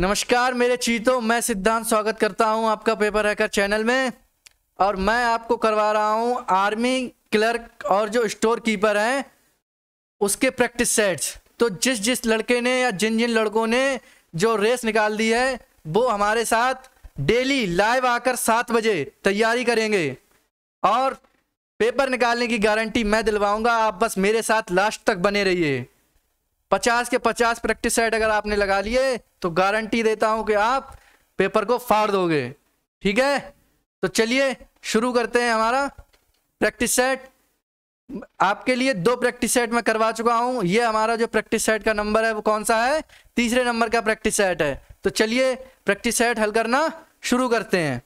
नमस्कार मेरे चीतों मैं सिद्धांत स्वागत करता हूं आपका पेपर हैकर चैनल में और मैं आपको करवा रहा हूं आर्मी क्लर्क और जो स्टोर कीपर हैं उसके प्रैक्टिस सेट्स तो जिस जिस लड़के ने या जिन जिन लड़कों ने जो रेस निकाल दी है वो हमारे साथ डेली लाइव आकर सात बजे तैयारी करेंगे और पेपर निकालने की गारंटी मैं दिलवाऊंगा आप बस मेरे साथ लास्ट तक बने रहिए पचास के पचास प्रैक्टिस सेट अगर आपने लगा लिए तो गारंटी देता हूं कि आप पेपर को फाड़ दोगे ठीक है तो चलिए शुरू करते हैं हमारा प्रैक्टिस सेट आपके लिए दो प्रैक्टिस सेट मैं करवा चुका हूं ये हमारा जो प्रैक्टिस सेट का नंबर है वो कौन सा है तीसरे नंबर का प्रैक्टिस सेट है तो चलिए प्रैक्टिस सेट हल करना शुरू करते हैं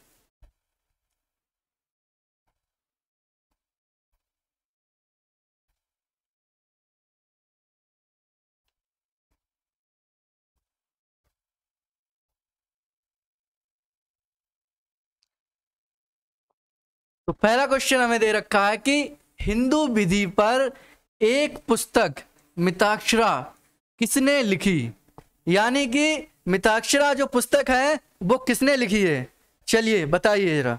तो पहला क्वेश्चन हमें दे रखा है कि हिंदू विधि पर एक पुस्तक मिताक्षरा किसने लिखी यानी कि मिताक्षरा जो पुस्तक है वो किसने लिखी है चलिए बताइए जरा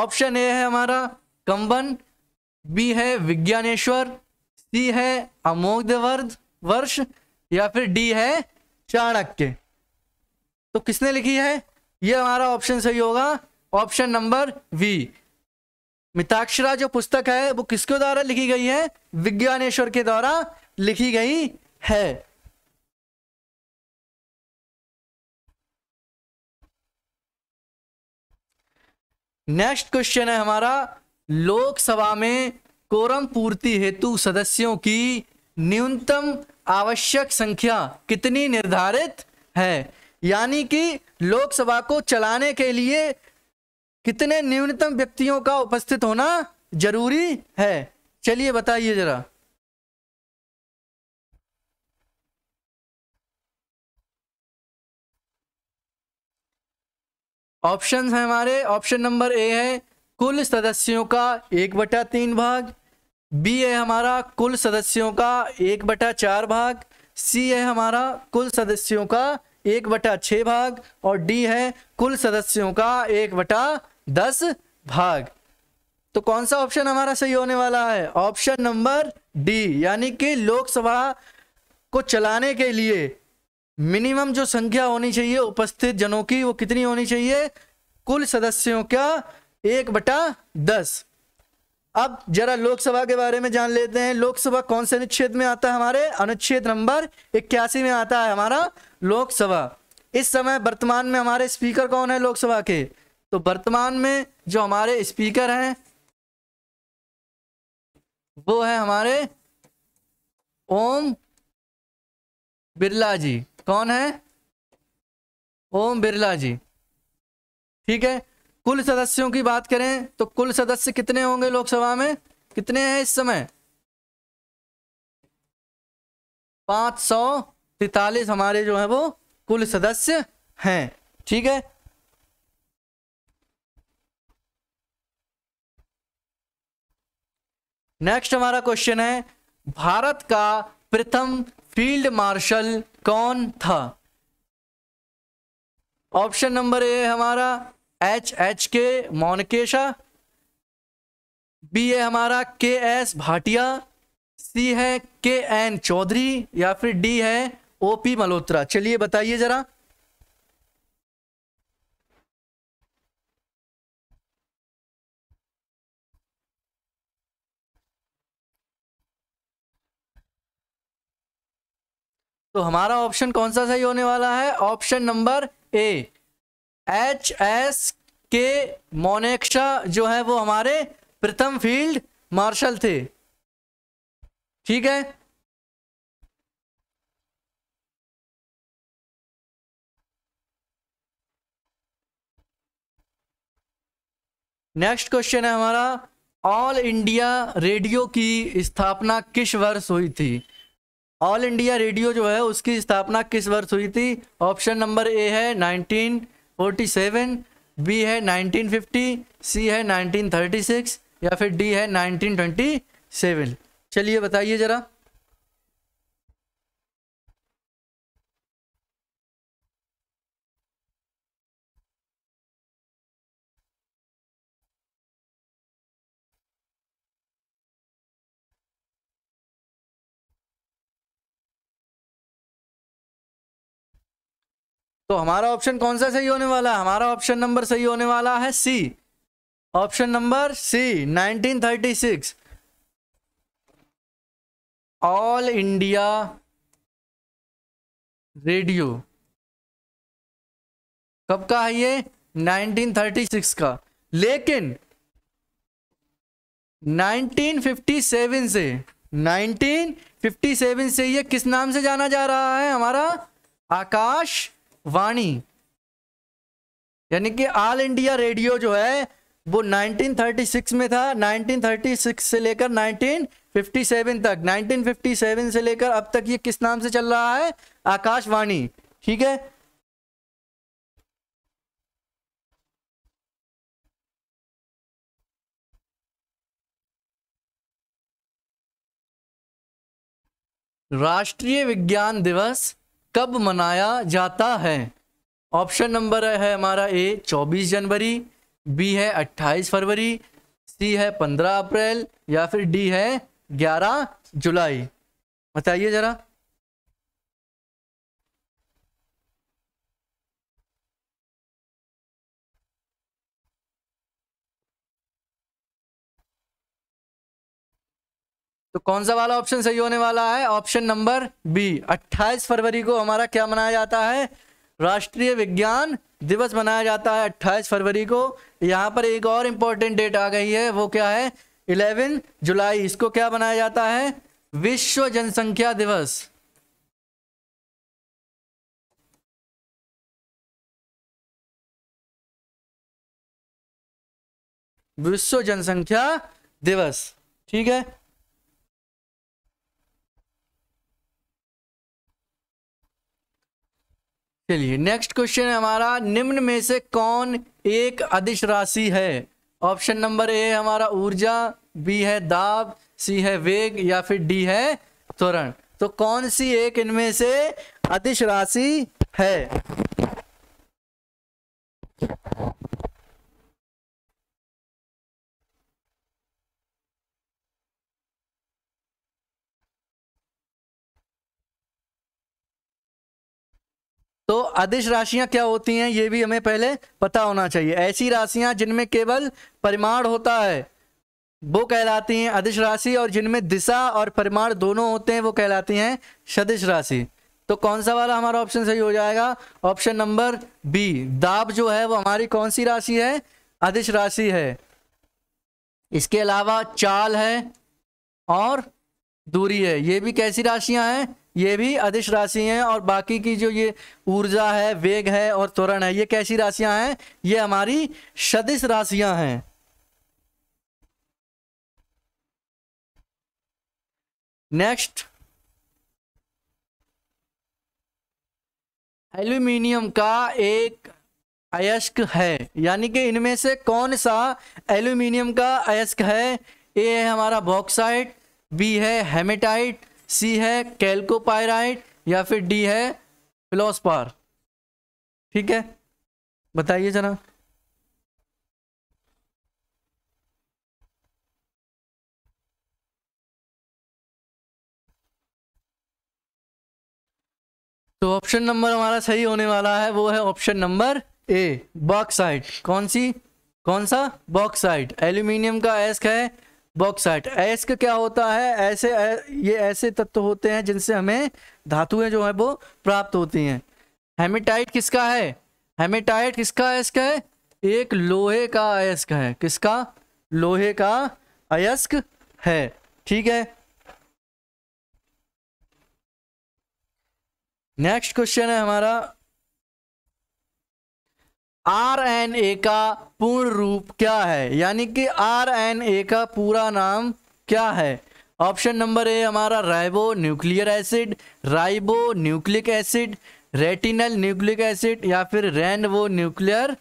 ऑप्शन ए है हमारा कंबन बी है विज्ञानेश्वर सी है अमोघ वर्ष या फिर डी है चाणक्य तो किसने लिखी है ये हमारा ऑप्शन सही होगा ऑप्शन नंबर वी मिताक्षरा जो पुस्तक है वो किसके द्वारा लिखी गई है विज्ञानेश्वर के द्वारा लिखी गई है नेक्स्ट क्वेश्चन है हमारा लोकसभा में कोरम पूर्ति हेतु सदस्यों की न्यूनतम आवश्यक संख्या कितनी निर्धारित है यानी कि लोकसभा को चलाने के लिए कितने न्यूनतम व्यक्तियों का उपस्थित होना जरूरी है चलिए बताइए जरा ऑप्शंस हैं हमारे ऑप्शन नंबर ए है कुल सदस्यों का एक बटा तीन भाग बी है हमारा कुल सदस्यों का एक बटा चार भाग सी है हमारा कुल सदस्यों का एक बटा छ भाग और डी है कुल सदस्यों का एक बटा दस भाग तो कौन सा ऑप्शन हमारा सही होने वाला है ऑप्शन नंबर डी यानी कि लोकसभा को चलाने के लिए मिनिमम जो संख्या होनी चाहिए उपस्थित जनों की वो कितनी होनी चाहिए कुल सदस्यों का एक बटा दस अब जरा लोकसभा के बारे में जान लेते हैं लोकसभा कौन से अनुच्छेद में आता है हमारे अनुच्छेद नंबर इक्यासी में आता है हमारा लोकसभा इस समय वर्तमान में हमारे स्पीकर कौन है लोकसभा के तो वर्तमान में जो हमारे स्पीकर हैं वो है हमारे ओम बिरला जी कौन है ओम बिरला जी ठीक है कुल सदस्यों की बात करें तो कुल सदस्य कितने होंगे लोकसभा में कितने हैं इस समय पाँच सौ तैतालीस हमारे जो है वो कुल सदस्य हैं ठीक है नेक्स्ट हमारा क्वेश्चन है भारत का प्रथम फील्ड मार्शल कौन था ऑप्शन नंबर ए हमारा एच एच के मोनकेशा बी है हमारा के एस भाटिया सी है के एन चौधरी या फिर डी है ओ पी मल्होत्रा चलिए बताइए जरा तो हमारा ऑप्शन कौन सा सही होने वाला है option number A H S K Manekshaw जो है वो हमारे प्रथम फील्ड मार्शल थे ठीक है नेक्स्ट क्वेश्चन है हमारा ऑल इंडिया रेडियो की स्थापना किस वर्ष हुई थी ऑल इंडिया रेडियो जो है उसकी स्थापना किस वर्ष हुई थी ऑप्शन नंबर ए है नाइनटीन फोर्टी सेवन बी है नाइनटीन फिफ्टी सी है नाइनटीन थर्टी सिक्स या फिर डी है नाइनटीन ट्वेंटी सेवन चलिए बताइए ज़रा तो हमारा ऑप्शन कौन सा सही होने वाला है हमारा ऑप्शन नंबर सही होने वाला है C option number C 1936 All India Radio कब का है ये 1936 का लेकिन 1957 से 1957 से ये किस नाम से जाना जा रहा है हमारा आकाश वाणी यानी कि ऑल इंडिया रेडियो जो है वो 1936 में था 1936 से लेकर 1957 तक 1957 से लेकर अब तक ये किस नाम से चल रहा है आकाशवाणी ठीक है राष्ट्रीय विज्ञान दिवस कब मनाया जाता है ऑप्शन नंबर है हमारा ए 24 जनवरी बी है 28 फरवरी सी है 15 अप्रैल या फिर डी है 11 जुलाई बताइए ज़रा तो कौन सा वाला ऑप्शन सही होने वाला है ऑप्शन नंबर बी 28 फरवरी को हमारा क्या मनाया जाता है राष्ट्रीय विज्ञान दिवस मनाया जाता है 28 फरवरी को यहाँ पर एक और इम्पोर्टेंट डेट आ गई है वो क्या है 11 जुलाई इसको क्या बनाया जाता है विश्व जनसंख्या दिवस विश्व जनसंख्या दिवस ठीक है चलिए नेक्स्ट क्वेश्चन है हमारा निम्न में से कौन एक अधिश राशि है ऑप्शन नंबर ए हमारा ऊर्जा बी है दाब सी है वेग या फिर डी है त्वरण तो कौन सी एक इनमें से अधिश राशि है तो अदिश राशियां क्या होती हैं ये भी हमें पहले पता होना चाहिए ऐसी राशियां जिनमें केवल परिमाण होता है वो कहलाती हैं अदिश राशि और जिनमें दिशा और परिमाण दोनों होते हैं वो कहलाती हैं सदिश राशि तो कौन सा वाला हमारा ऑप्शन सही हो जाएगा ऑप्शन नंबर बी दाब जो है वो हमारी कौन सी राशि है अधिश राशि है इसके अलावा चाल है और दूरी है ये भी कैसी राशियां हैं ये भी अधिश राशि हैं और बाकी की जो ये ऊर्जा है वेग है और त्वरण है ये कैसी राशियां हैं ये हमारी सदिश राशियां हैं नेक्स्ट एल्यूमिनियम का एक अयस्क है यानी कि इनमें से कौन सा एल्यूमिनियम का अयस्क है ए है हमारा बॉक्साइट बी है हेमेटाइट सी है कैल्कोपायराइट या फिर डी है फिलोसपार ठीक है बताइए जरा तो ऑप्शन नंबर हमारा सही होने वाला है वो है ऑप्शन नंबर ए बॉक्साइट कौन सी कौन सा बॉक्साइट एल्यूमिनियम का एस्क है बॉक्साइट एस्क क्या होता है ऐसे ये ऐसे तत्व होते हैं जिनसे हमें धातुएं जो है वो प्राप्त होती हैं हेमेटाइट किसका है हेमेटाइट किसका अयस्क है एक लोहे का अयस्क है किसका लोहे का अयस्क है ठीक है नेक्स्ट क्वेश्चन है हमारा आरएनए का पूर्ण रूप क्या है यानी कि आरएनए का पूरा नाम क्या है ऑप्शन नंबर ए हमारा ribonuclear acid ribonucleic acid retinal nucleic acid या फिर वो न्यूक्लियर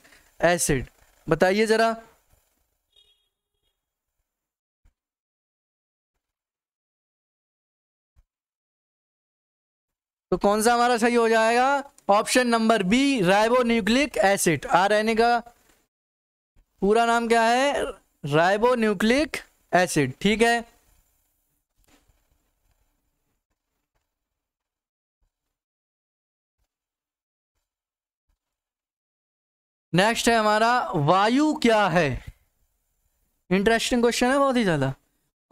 एसिड बताइए ज़रा तो कौन सा हमारा सही हो जाएगा option number B ribonucleic acid RNA का पूरा नाम क्या है राइबो न्यूक्लिक एसिड ठीक है नेक्स्ट है हमारा वायु क्या है इंटरेस्टिंग क्वेश्चन है बहुत ही ज्यादा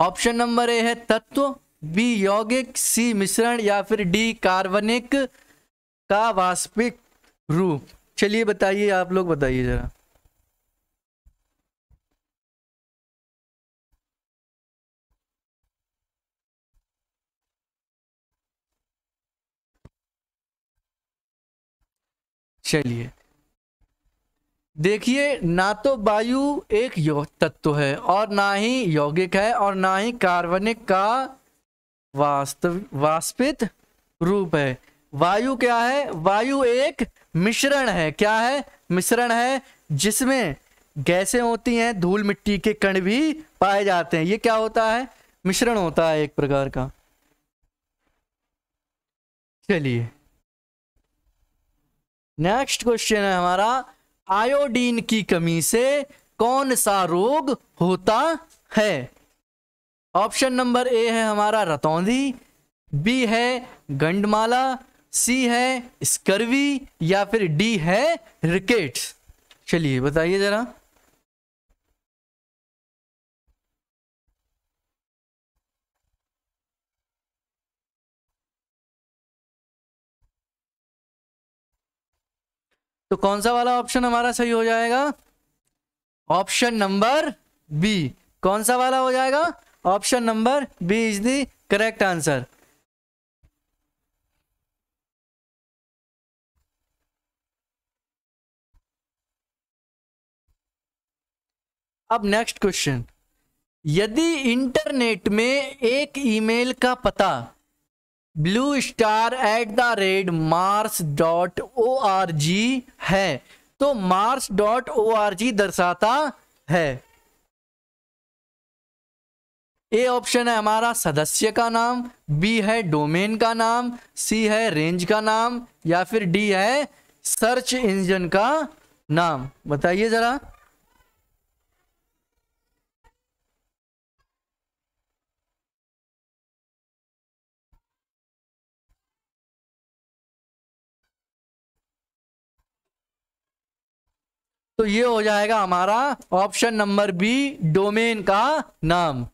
ऑप्शन नंबर ए है तत्व बी यौगिक सी मिश्रण या फिर डी कार्बनिक का वास्तविक रूप चलिए बताइए आप लोग बताइए जरा चलिए देखिए ना तो वायु एक तत्व है और ना ही यौगिक है और ना ही कार्बनिक का वास्तव वास्पित रूप है वायु क्या है वायु एक मिश्रण है क्या है मिश्रण है जिसमें गैसें होती हैं धूल मिट्टी के कण भी पाए जाते हैं ये क्या होता है मिश्रण होता है एक प्रकार का चलिए नेक्स्ट क्वेश्चन है हमारा आयोडीन की कमी से कौन सा रोग होता है ऑप्शन नंबर ए है हमारा रतौंधी बी है गंडमाला सी है स्कर्वी या फिर डी है रिकेट चलिए बताइए जरा तो कौन सा वाला ऑप्शन हमारा सही हो जाएगा ऑप्शन नंबर बी कौन सा वाला हो जाएगा option number B is the correct answer अब नेक्स्ट क्वेश्चन यदि इंटरनेट में एक ईमेल का पता blue star at the rate Mars dot O R G है तो Mars dot O R G दर्शाता है ए ऑप्शन है हमारा सदस्य का नाम बी है डोमेन का नाम सी है रेंज का नाम या फिर डी है सर्च इंजन का नाम बताइए जरा तो ये हो जाएगा हमारा ऑप्शन नंबर बी डोमेन का नाम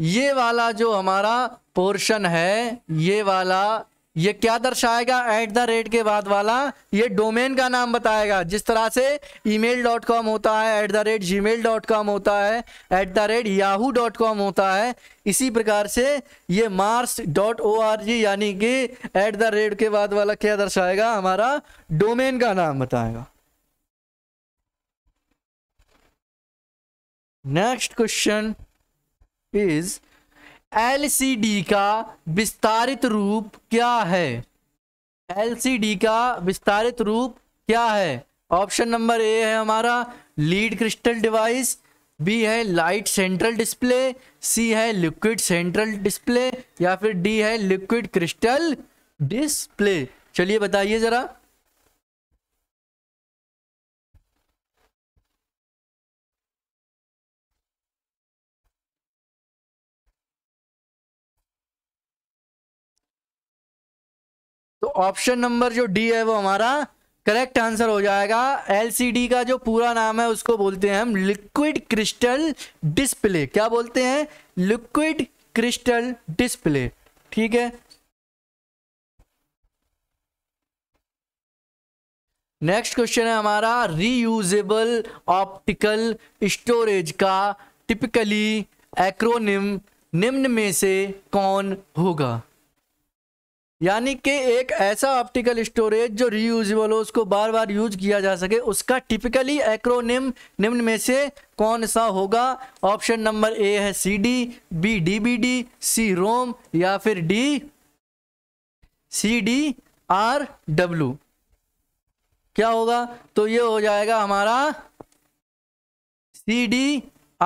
ये वाला जो हमारा पोर्शन है ये वाला ये क्या दर्शाएगा एट द रेट के बाद वाला ये डोमेन का नाम बताएगा जिस तरह से ईमेल डॉट कॉम होता है at the rate Gmail dot com होता है at the rate Yahoo dot com होता है इसी प्रकार से ये Mars dot O R G यानी कि एट द रेट के बाद वाला क्या दर्शाएगा हमारा डोमेन का नाम बताएगा नेक्स्ट क्वेश्चन इज एलसीडी का विस्तारित रूप क्या है एलसीडी का विस्तारित रूप क्या है ऑप्शन नंबर ए है हमारा लीड क्रिस्टल डिवाइस बी है लाइट सेंट्रल डिस्प्ले सी है लिक्विड सेंट्रल डिस्प्ले या फिर डी है लिक्विड क्रिस्टल डिस्प्ले चलिए बताइए जरा तो ऑप्शन नंबर जो डी है वो हमारा करेक्ट आंसर हो जाएगा एलसीडी का जो पूरा नाम है उसको बोलते हैं हम लिक्विड क्रिस्टल डिस्प्ले क्या बोलते हैं लिक्विड क्रिस्टल डिस्प्ले ठीक है नेक्स्ट क्वेश्चन है हमारा रीयूजेबल ऑप्टिकल स्टोरेज का टिपिकली एक्रोनिम निम्न में से कौन होगा यानी कि एक ऐसा ऑप्टिकल स्टोरेज जो रीयूजल हो उसको बार बार यूज किया जा सके उसका टिपिकली एक्रोनिम निम्न में से कौन सा होगा ऑप्शन नंबर ए है C D B D B D C ROM या फिर D C D R W क्या होगा तो ये हो जाएगा हमारा सी डी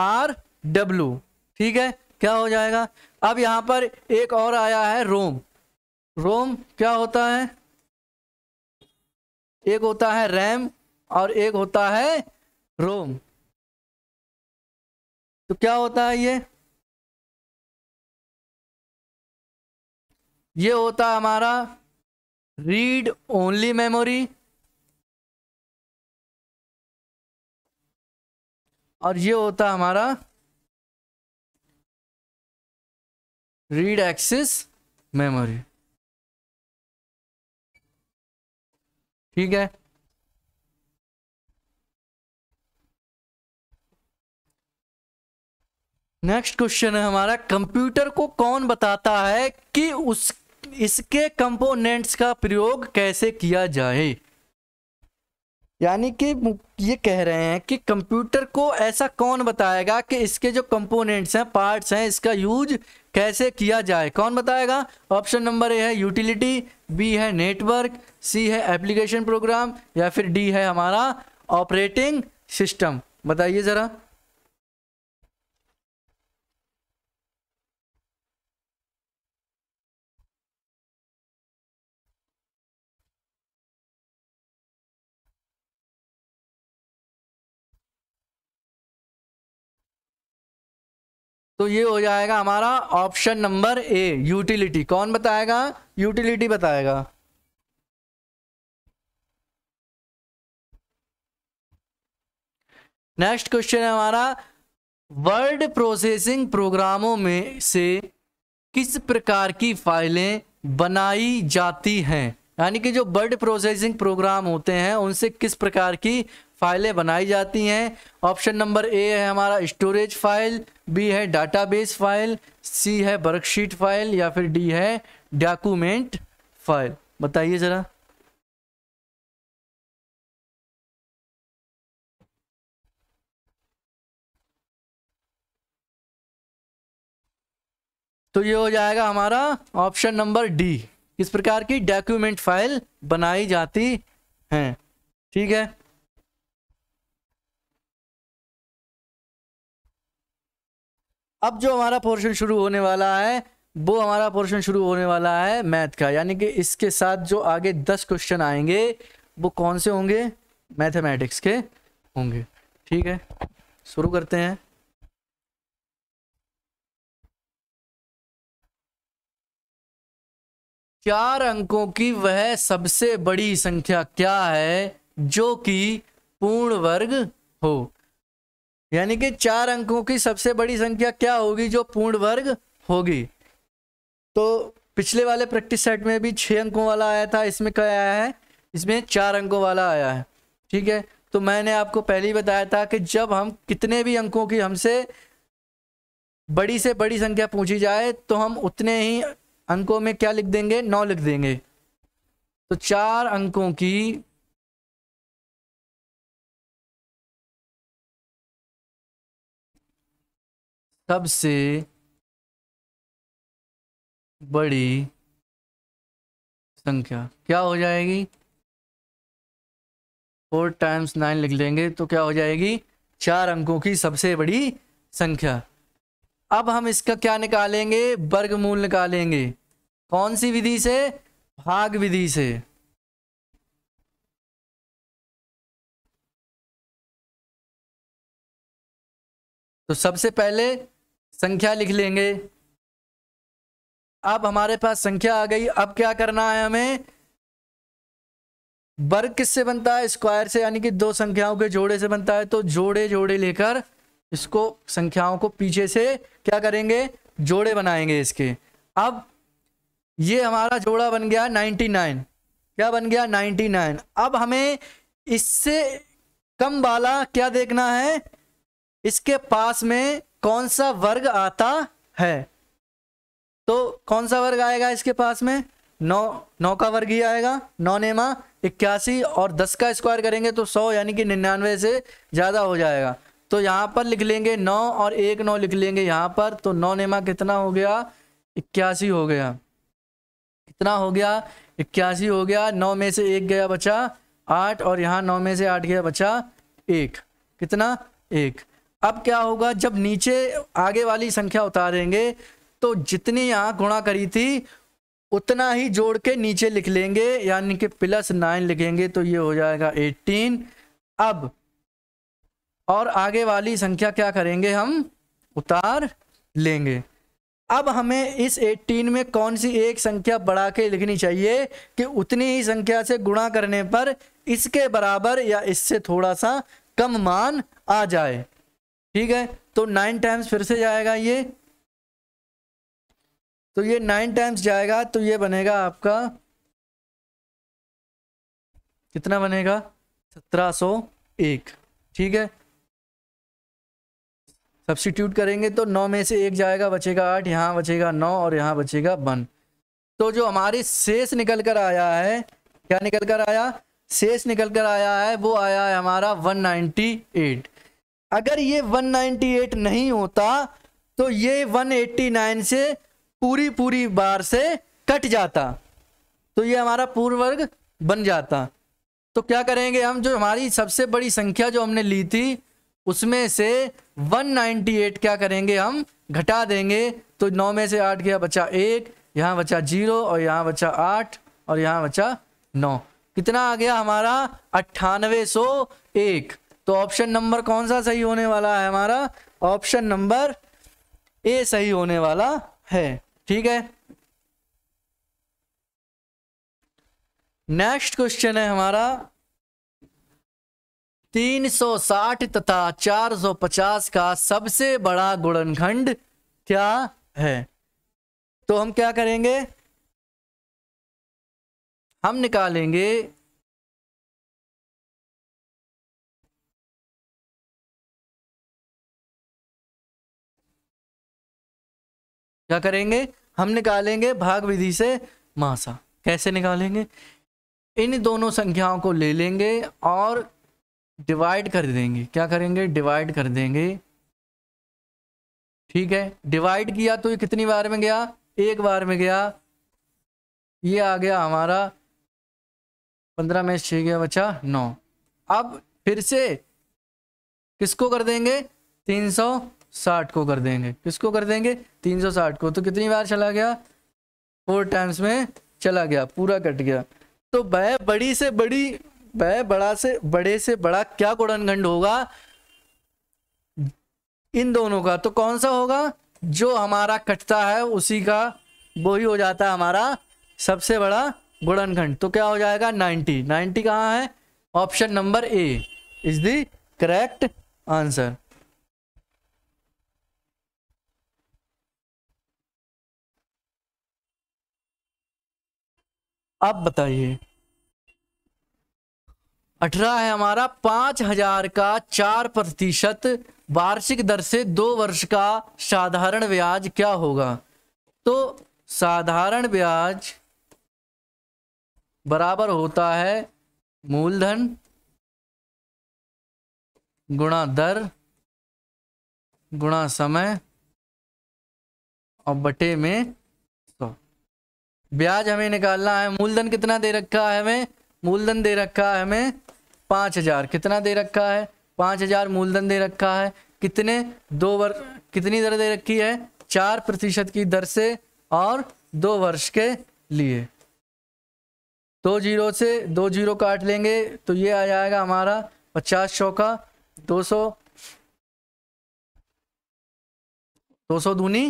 आर डब्ल्यू ठीक है क्या हो जाएगा अब यहाँ पर एक और आया है रोम रोम क्या होता है एक होता है रैम और एक होता है रोम तो क्या होता है ये ये होता है हमारा रीड ओनली मेमोरी और ये होता है हमारा रीड एक्सेस मेमोरी ठीक है नेक्स्ट क्वेश्चन है हमारा कंप्यूटर को कौन बताता है कि उस इसके कंपोनेंट्स का प्रयोग कैसे किया जाए यानी कि ये कह रहे हैं कि कंप्यूटर को ऐसा कौन बताएगा कि इसके जो कंपोनेंट्स हैं पार्ट्स हैं इसका यूज कैसे किया जाए कौन बताएगा ऑप्शन नंबर ए है यूटिलिटी बी है नेटवर्क सी है एप्लीकेशन प्रोग्राम या फिर डी है हमारा ऑपरेटिंग सिस्टम बताइए ज़रा तो ये हो जाएगा हमारा ऑप्शन नंबर ए यूटिलिटी कौन बताएगा यूटिलिटी बताएगा नेक्स्ट क्वेश्चन है हमारा वर्ड प्रोसेसिंग प्रोग्रामों में से किस प्रकार की फाइलें बनाई जाती हैं यानी कि जो वर्ड प्रोसेसिंग प्रोग्राम होते हैं उनसे किस प्रकार की फाइलें बनाई जाती हैं ऑप्शन नंबर ए है हमारा स्टोरेज फाइल बी है डाटाबेस फाइल सी है वर्कशीट फाइल या फिर डी है डॉक्यूमेंट फाइल बताइए ज़रा तो ये हो जाएगा हमारा ऑप्शन नंबर डी किस प्रकार की डॉक्यूमेंट फाइल बनाई जाती हैं ठीक है अब जो हमारा पोर्शन शुरू होने वाला है वो हमारा पोर्शन शुरू होने वाला है मैथ का यानी कि इसके साथ जो आगे दस क्वेश्चन आएंगे वो कौन से होंगे मैथमेटिक्स के होंगे ठीक है शुरू करते हैं चार अंकों की वह सबसे बड़ी संख्या क्या है जो कि पूर्ण वर्ग हो यानी कि चार अंकों की सबसे बड़ी संख्या क्या होगी जो पूर्ण वर्ग होगी तो पिछले वाले प्रैक्टिस सेट में भी छः अंकों वाला आया था इसमें क्या आया है इसमें चार अंकों वाला आया है ठीक है तो मैंने आपको पहले ही बताया था कि जब हम कितने भी अंकों की हमसे बड़ी से बड़ी संख्या पूछी जाए तो हम उतने ही अंकों में क्या लिख देंगे नौ लिख देंगे तो चार अंकों की सबसे बड़ी संख्या क्या हो जाएगी फोर टाइम्स नाइन लिख लेंगे तो क्या हो जाएगी चार अंकों की सबसे बड़ी संख्या अब हम इसका क्या निकालेंगे वर्गमूल निकालेंगे कौन सी विधि से भाग विधि से तो सबसे पहले संख्या लिख लेंगे अब हमारे पास संख्या आ गई अब क्या करना है हमें वर्ग किससे बनता है स्क्वायर से यानी कि दो संख्याओं के जोड़े से बनता है तो जोड़े जोड़े लेकर इसको संख्याओं को पीछे से क्या करेंगे जोड़े बनाएंगे इसके अब ये हमारा जोड़ा बन गया 99 क्या बन गया 99 अब हमें इससे कम वाला क्या देखना है इसके पास में कौन सा वर्ग आता है तो कौन सा वर्ग आएगा इसके पास में नौ नौ का वर्ग ही आएगा नौ नेमा इक्यासी और दस का स्क्वायर करेंगे तो सौ यानी कि निन्यानवे से ज़्यादा हो जाएगा तो यहाँ पर लिख लेंगे नौ और एक नौ लिख लेंगे यहाँ पर तो नौ नेमा कितना हो गया इक्यासी हो गया कितना हो गया इक्यासी हो गया नौ में से एक गया बचा आठ और यहाँ नौ में से आठ गया बचा एक कितना एक अब क्या होगा जब नीचे आगे वाली संख्या उतारेंगे तो जितनी यहाँ गुणा करी थी उतना ही जोड़ के नीचे लिख लेंगे यानी कि प्लस नाइन लिखेंगे तो ये हो जाएगा एट्टीन अब और आगे वाली संख्या क्या करेंगे हम उतार लेंगे अब हमें इस 18 में कौन सी एक संख्या बढ़ा के लिखनी चाहिए कि उतनी ही संख्या से गुणा करने पर इसके बराबर या इससे थोड़ा सा कम मान आ जाए ठीक है तो नाइन टाइम्स फिर से जाएगा ये तो ये नाइन टाइम्स जाएगा तो ये बनेगा आपका कितना बनेगा सत्रह सौ एक ठीक है सब्सिट्यूट करेंगे तो नौ में से एक जाएगा बचेगा आठ यहाँ बचेगा नौ और यहाँ बचेगा वन तो जो हमारी शेष निकल कर आया है क्या निकल कर आया शेष निकल कर आया है वो आया है हमारा वन नाइन्टी एट अगर ये 198 नहीं होता तो ये 189 से पूरी पूरी बार से कट जाता तो ये हमारा पूर्ण वर्ग बन जाता तो क्या करेंगे हम जो हमारी सबसे बड़ी संख्या जो हमने ली थी उसमें से 198 क्या करेंगे हम घटा देंगे तो नौ में से आठ गया बचा एक यहाँ बचा जीरो और यहाँ बचा आठ और यहाँ बचा नौ कितना आ गया हमारा अट्ठानवे सौ एक तो ऑप्शन नंबर कौन सा सही होने वाला है हमारा ऑप्शन नंबर ए सही होने वाला है ठीक है नेक्स्ट क्वेश्चन है हमारा 360 तथा 450 का सबसे बड़ा गुणनखंड क्या है तो हम क्या करेंगे हम निकालेंगे क्या करेंगे हम निकालेंगे भाग विधि से मासा कैसे निकालेंगे इन दोनों संख्याओं को ले लेंगे और डिवाइड कर देंगे क्या करेंगे डिवाइड कर देंगे ठीक है डिवाइड किया तो ये कितनी बार में गया एक बार में गया ये आ गया हमारा पंद्रह में छः गया बचा नौ अब फिर से किसको कर देंगे तीन सौ साठ को कर देंगे किसको कर देंगे तीन सौ साठ को तो कितनी बार चला गया फोर टाइम्स में चला गया पूरा कट गया तो वह बड़ी से बड़ी वह बड़ा से बड़े से बड़ा क्या गुणनखंड होगा इन दोनों का तो कौन सा होगा जो हमारा कटता है उसी का वो ही हो जाता है हमारा सबसे बड़ा गुणनखंड तो क्या हो जाएगा नाइन्टी नाइन्टी कहाँ है option number A is the correct answer आप बताइए अठारह है हमारा पांच हजार का चार प्रतिशत वार्षिक दर से दो वर्ष का साधारण ब्याज क्या होगा तो साधारण ब्याज बराबर होता है मूलधन गुणा दर गुणा समय और बटे में ब्याज हमें निकालना है मूलधन कितना दे रखा है हमें मूलधन दे रखा है हमें पाँच हजार कितना दे रखा है पाँच हजार मूलधन दे रखा है कितने दो वर्ष कितनी दर दे रखी है चार प्रतिशत की दर से और दो वर्ष के लिए दो जीरो से दो जीरो काट लेंगे तो ये आ जाएगा हमारा पचास चौका दो सौ दो सौ दूनी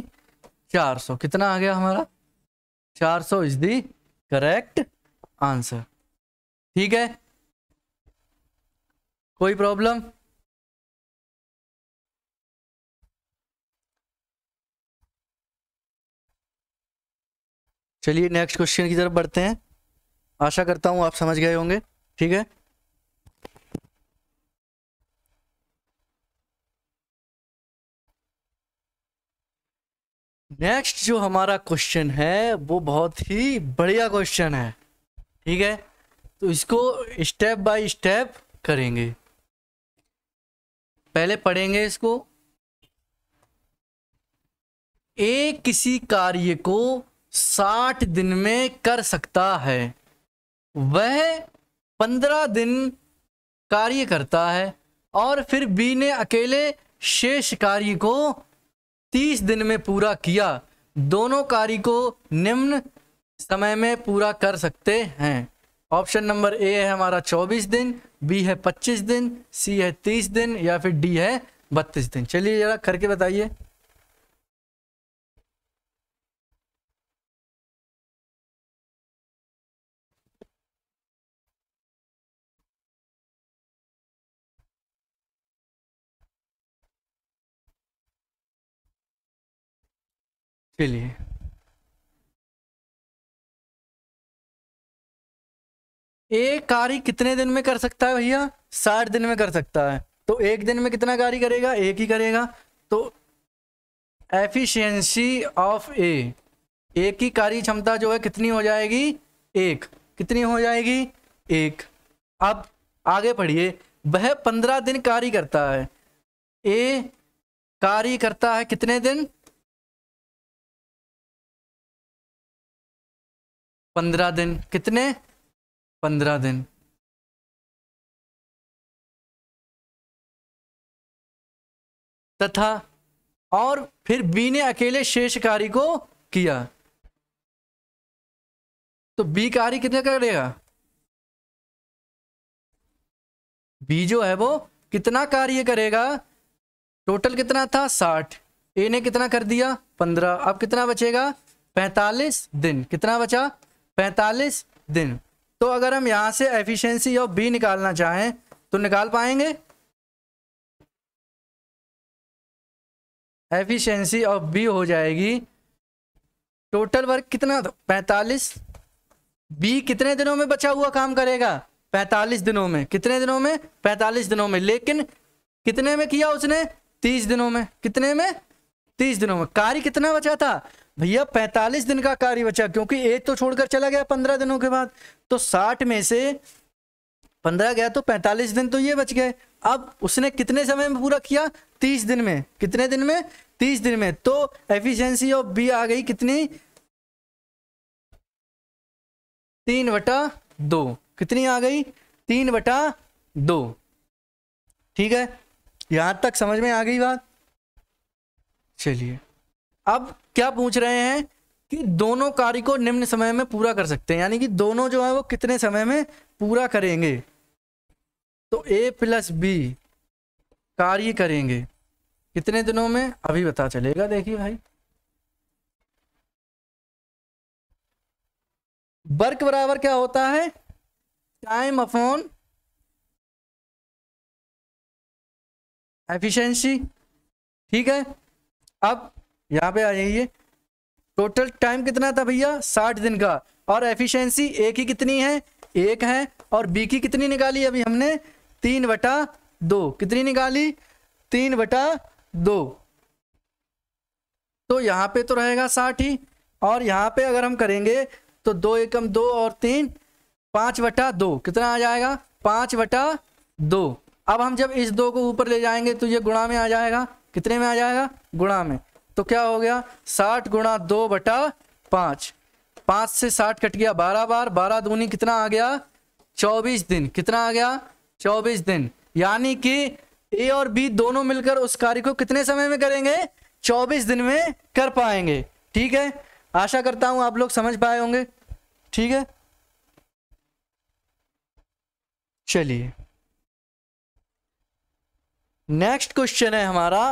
चार सौ कितना आ गया हमारा चार सौ इज दी करेक्ट आंसर ठीक है कोई प्रॉब्लम चलिए नेक्स्ट क्वेश्चन की तरफ बढ़ते हैं आशा करता हूँ आप समझ गए होंगे ठीक है नेक्स्ट जो हमारा क्वेश्चन है वो बहुत ही बढ़िया क्वेश्चन है ठीक है तो इसको स्टेप बाय स्टेप करेंगे पहले पढ़ेंगे इसको ए किसी कार्य को साठ दिन में कर सकता है वह पंद्रह दिन कार्य करता है और फिर बी ने अकेले शेष कार्य को तीस दिन में पूरा किया दोनों कार्य को निम्न समय में पूरा कर सकते हैं ऑप्शन नंबर ए है हमारा चौबीस दिन बी है पच्चीस दिन सी है तीस दिन या फिर डी है बत्तीस दिन चलिए जरा करके बताइए चलिए एक कार्य कितने दिन में कर सकता है भैया साठ दिन में कर सकता है तो एक दिन में कितना कार्य करेगा एक ही करेगा तो एफिशिएंसी ऑफ ए एक की कार्य क्षमता जो है कितनी हो जाएगी एक कितनी हो जाएगी एक अब आगे पढ़िए वह पंद्रह दिन कार्य करता है ए कार्य करता है कितने दिन पंद्रह दिन कितने पंद्रह दिन तथा और फिर बी ने अकेले शेष कार्य को किया तो बी कार्य कितने करेगा बी जो है वो कितना कार्य करेगा टोटल कितना था साठ ए ने कितना कर दिया पंद्रह अब कितना बचेगा पैंतालीस दिन कितना बचा पैंतालीस दिन तो अगर हम यहाँ से एफिशिएंसी ऑफ बी निकालना चाहें तो निकाल पाएंगे एफिशिएंसी ऑफ बी हो जाएगी टोटल वर्क कितना पैंतालीस बी कितने दिनों में बचा हुआ काम करेगा पैंतालीस दिनों में कितने दिनों में पैंतालीस दिनों में लेकिन कितने में किया उसने तीस दिनों में कितने में तीस दिनों में कार्य कितना बचा था भैया पैंतालीस दिन का कार्य बचा क्योंकि एक तो छोड़कर चला गया पंद्रह दिनों के बाद तो साठ में से पंद्रह गया तो पैंतालीस दिन तो ये बच गए अब उसने कितने समय में पूरा किया तीस दिन में कितने दिन में तीस दिन में तो एफिशिएंसी ऑफ बी आ गई कितनी तीन बटा दो कितनी आ गई तीन बटा दो ठीक है यहां तक समझ में आ गई बात चलिए अब क्या पूछ रहे हैं कि दोनों कार्य को निम्न समय में पूरा कर सकते हैं यानी कि दोनों जो है वो कितने समय में पूरा करेंगे तो ए प्लस बी कार्य करेंगे कितने दिनों में अभी बता चलेगा देखिए भाई वर्क बराबर क्या होता है टाइम अपॉन एफिशिएंसी ठीक है अब यहाँ पे आ जाइए टोटल टाइम कितना था भैया साठ दिन का और एफिशिएंसी ए की कितनी है एक है और बी की कितनी निकाली अभी हमने तीन बटा दो कितनी निकाली तीन बटा दो तो यहाँ पे तो रहेगा साठ ही और यहाँ पे अगर हम करेंगे तो दो एकम दो और तीन पाँच बटा दो कितना आ जाएगा पाँच बटा दो अब हम जब इस दो को ऊपर ले जाएंगे तो ये गुणा में आ जाएगा कितने में आ जाएगा गुणा में तो क्या हो गया साठ गुणा दो बटा पांच पांच से साठ कट गया बारह बार बारह दूनी कितना आ गया चौबीस दिन कितना आ गया चौबीस दिन यानी कि ए और बी दोनों मिलकर उस कार्य को कितने समय में करेंगे चौबीस दिन में कर पाएंगे ठीक है आशा करता हूं आप लोग समझ पाए होंगे ठीक है चलिए नेक्स्ट क्वेश्चन है हमारा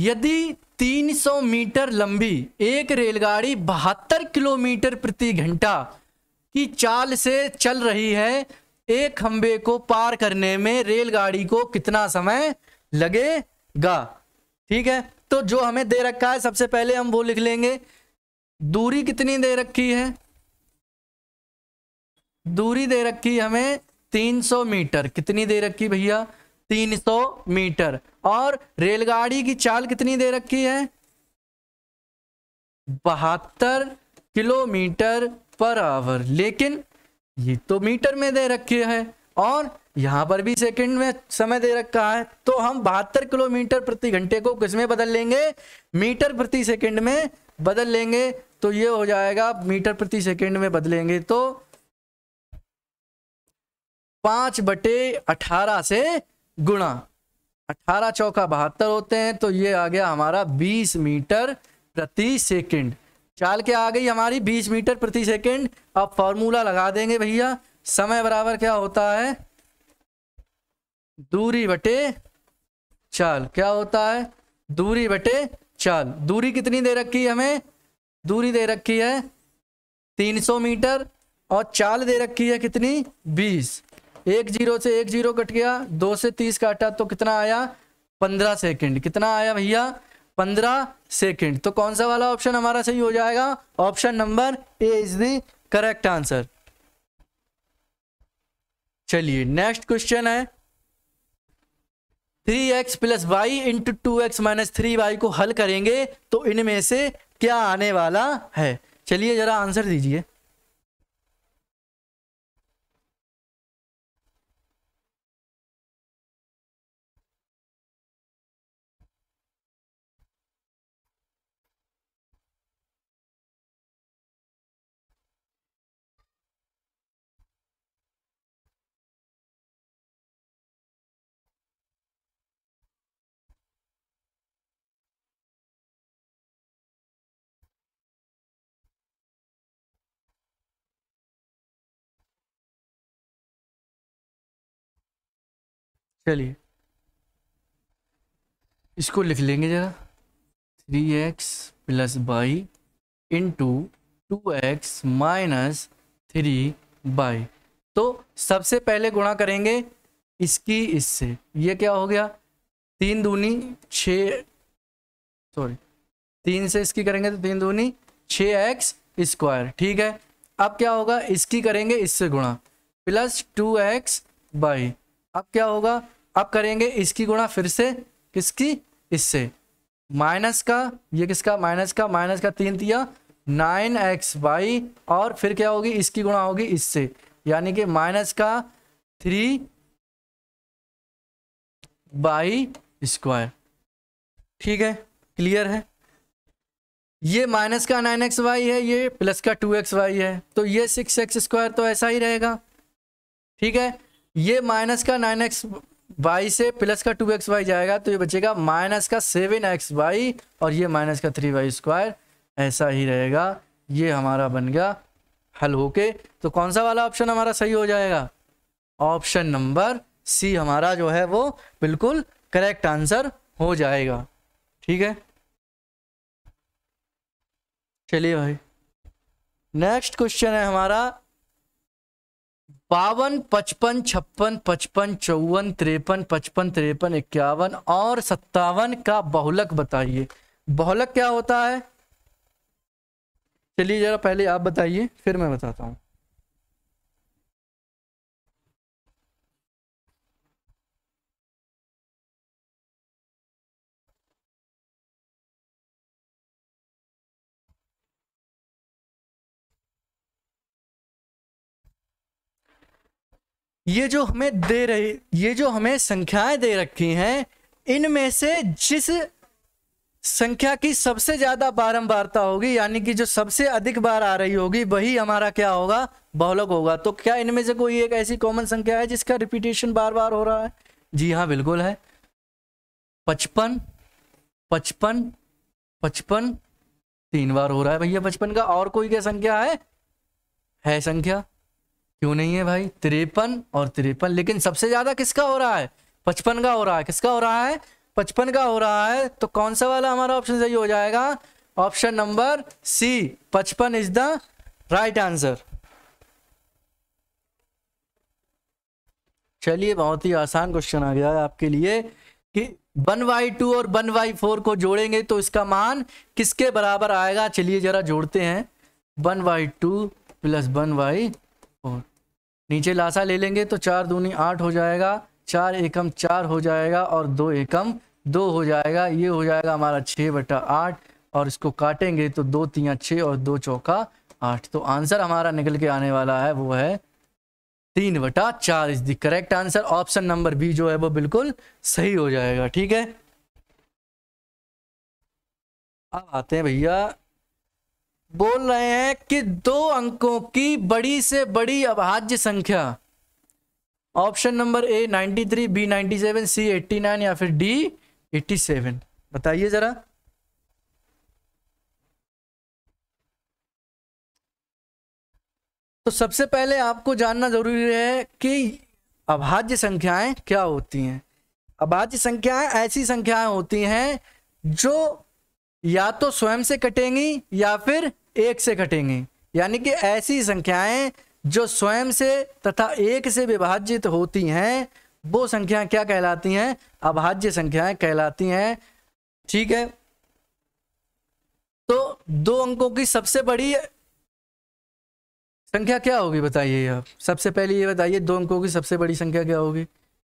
यदि 300 मीटर लंबी एक रेलगाड़ी बहत्तर किलोमीटर प्रति घंटा की चाल से चल रही है एक खंबे को पार करने में रेलगाड़ी को कितना समय लगेगा ठीक है तो जो हमें दे रखा है सबसे पहले हम वो लिख लेंगे दूरी कितनी दे रखी है दूरी दे रखी हमें 300 मीटर कितनी दे रखी भैया 300 मीटर और रेलगाड़ी की चाल कितनी दे रखी है बहत्तर किलोमीटर पर आवर लेकिन ये तो मीटर में दे रखे है और यहाँ पर भी सेकंड में समय दे रखा है तो हम बहत्तर किलोमीटर प्रति घंटे को किस में बदल लेंगे मीटर प्रति सेकंड में बदल लेंगे तो ये हो जाएगा मीटर प्रति सेकंड में बदलेंगे तो पांच बटे अठारह से गुणा अठारह चौका बहत्तर होते हैं तो ये आ गया हमारा बीस मीटर प्रति सेकंड चाल क्या आ गई हमारी बीस मीटर प्रति सेकंड अब फॉर्मूला लगा देंगे भैया समय बराबर क्या होता है दूरी बटे चाल क्या होता है दूरी बटे चाल दूरी कितनी दे रखी है हमें दूरी दे रखी है 300 मीटर और चाल दे रखी है कितनी बीस एक जीरो से एक जीरो कट गया दो से तीस काटा तो कितना आया पंद्रह सेकंड कितना आया भैया पंद्रह सेकंड तो कौन सा वाला ऑप्शन हमारा सही हो जाएगा option number A is the correct answer चलिए नेक्स्ट क्वेश्चन है three x plus y into two x minus three y को हल करेंगे तो इनमें से क्या आने वाला है चलिए जरा आंसर दीजिए चलिए इसको लिख लेंगे जरा three x plus y into two x minus three y तो सबसे पहले गुणा करेंगे इसकी इससे ये क्या हो गया तीन दूनी छ सॉरी तीन से इसकी करेंगे तो तीन दूनी छ एक्स स्क्वायर ठीक है अब क्या होगा इसकी करेंगे इससे गुणा प्लस टू एक्स बाई अब क्या होगा अब करेंगे इसकी गुणा फिर से किसकी इससे माइनस का ये किसका माइनस का माइनस का तीन दिया नाइन एक्स वाई और फिर क्या होगी इसकी गुणा होगी इससे यानी कि माइनस का थ्री बाई स्क्वायर ठीक है क्लियर है ये माइनस का नाइन एक्स वाई है ये प्लस का टू एक्स वाई है तो ये सिक्स एक्स स्क्वायर तो ऐसा ही रहेगा ठीक है ये माइनस का नाइन एक्स वाई से प्लस का टू एक्स वाई जाएगा तो ये बचेगा माइनस का सेवन एक्स वाई और ये माइनस का थ्री वाई स्क्वायर ऐसा ही रहेगा ये हमारा बन गया हल होके तो कौन सा वाला ऑप्शन हमारा सही हो जाएगा ऑप्शन नंबर सी हमारा जो है वो बिल्कुल करेक्ट आंसर हो जाएगा ठीक है चलिए भाई नेक्स्ट क्वेश्चन है हमारा बावन पचपन छप्पन पचपन चौवन तिरपन पचपन तिरपन इक्यावन और सत्तावन का बहुलक बताइए बहुलक क्या होता है चलिए जरा पहले आप बताइए फिर मैं बताता हूँ ये जो हमें दे रही ये जो हमें संख्याएं दे रखी हैं इनमें से जिस संख्या की सबसे ज्यादा बारंबारता होगी यानी कि जो सबसे अधिक बार आ रही होगी वही हमारा क्या होगा बहुलक होगा तो क्या इनमें से कोई एक ऐसी कॉमन संख्या है जिसका रिपीटेशन बार बार हो रहा है जी हाँ बिल्कुल है पचपन पचपन पचपन तीन बार हो रहा है भैया पचपन का और कोई क्या संख्या है है संख्या क्यों नहीं है भाई तिरपन और तिरपन लेकिन सबसे ज्यादा किसका हो रहा है पचपन का हो रहा है किसका हो रहा है पचपन का हो रहा है तो कौन सा वाला हमारा ऑप्शन सही हो जाएगा ऑप्शन नंबर सी पचपन इज द राइट आंसर चलिए बहुत ही आसान क्वेश्चन आ गया है आपके लिए कि वन वाई टू और वन वाई फोर को जोड़ेंगे तो इसका मान किसके बराबर आएगा चलिए जरा जोड़ते हैं one by two plus one by four नीचे लासा ले लेंगे तो चार दूनी आठ हो जाएगा चार एकम चार हो जाएगा और दो एकम दो हो जाएगा ये हो जाएगा हमारा छः बटा आठ और इसको काटेंगे तो दो तिया छः और दो चौका आठ तो आंसर हमारा निकल के आने वाला है वो है तीन बटा चार is the correct answer option number B जो है वो बिल्कुल सही हो जाएगा ठीक है अब आते हैं भैया बोल रहे हैं कि दो अंकों की बड़ी से बड़ी अभाज्य संख्या option number A 93, B 97, C 89 या फिर डी 87 बताइए जरा तो सबसे पहले आपको जानना जरूरी है कि अभाज्य संख्याएं क्या होती हैं अभाज्य संख्याएं ऐसी संख्याएं होती हैं जो या तो स्वयं से कटेंगी या फिर एक से कटेंगी यानी कि ऐसी संख्याएं जो स्वयं से तथा एक से विभाजित होती हैं वो संख्याएं क्या कहलाती हैं अभाज्य संख्याएं कहलाती हैं ठीक है तो दो अंकों की सबसे बड़ी संख्या क्या होगी बताइए आप सबसे पहले ये बताइए दो अंकों की सबसे बड़ी संख्या क्या होगी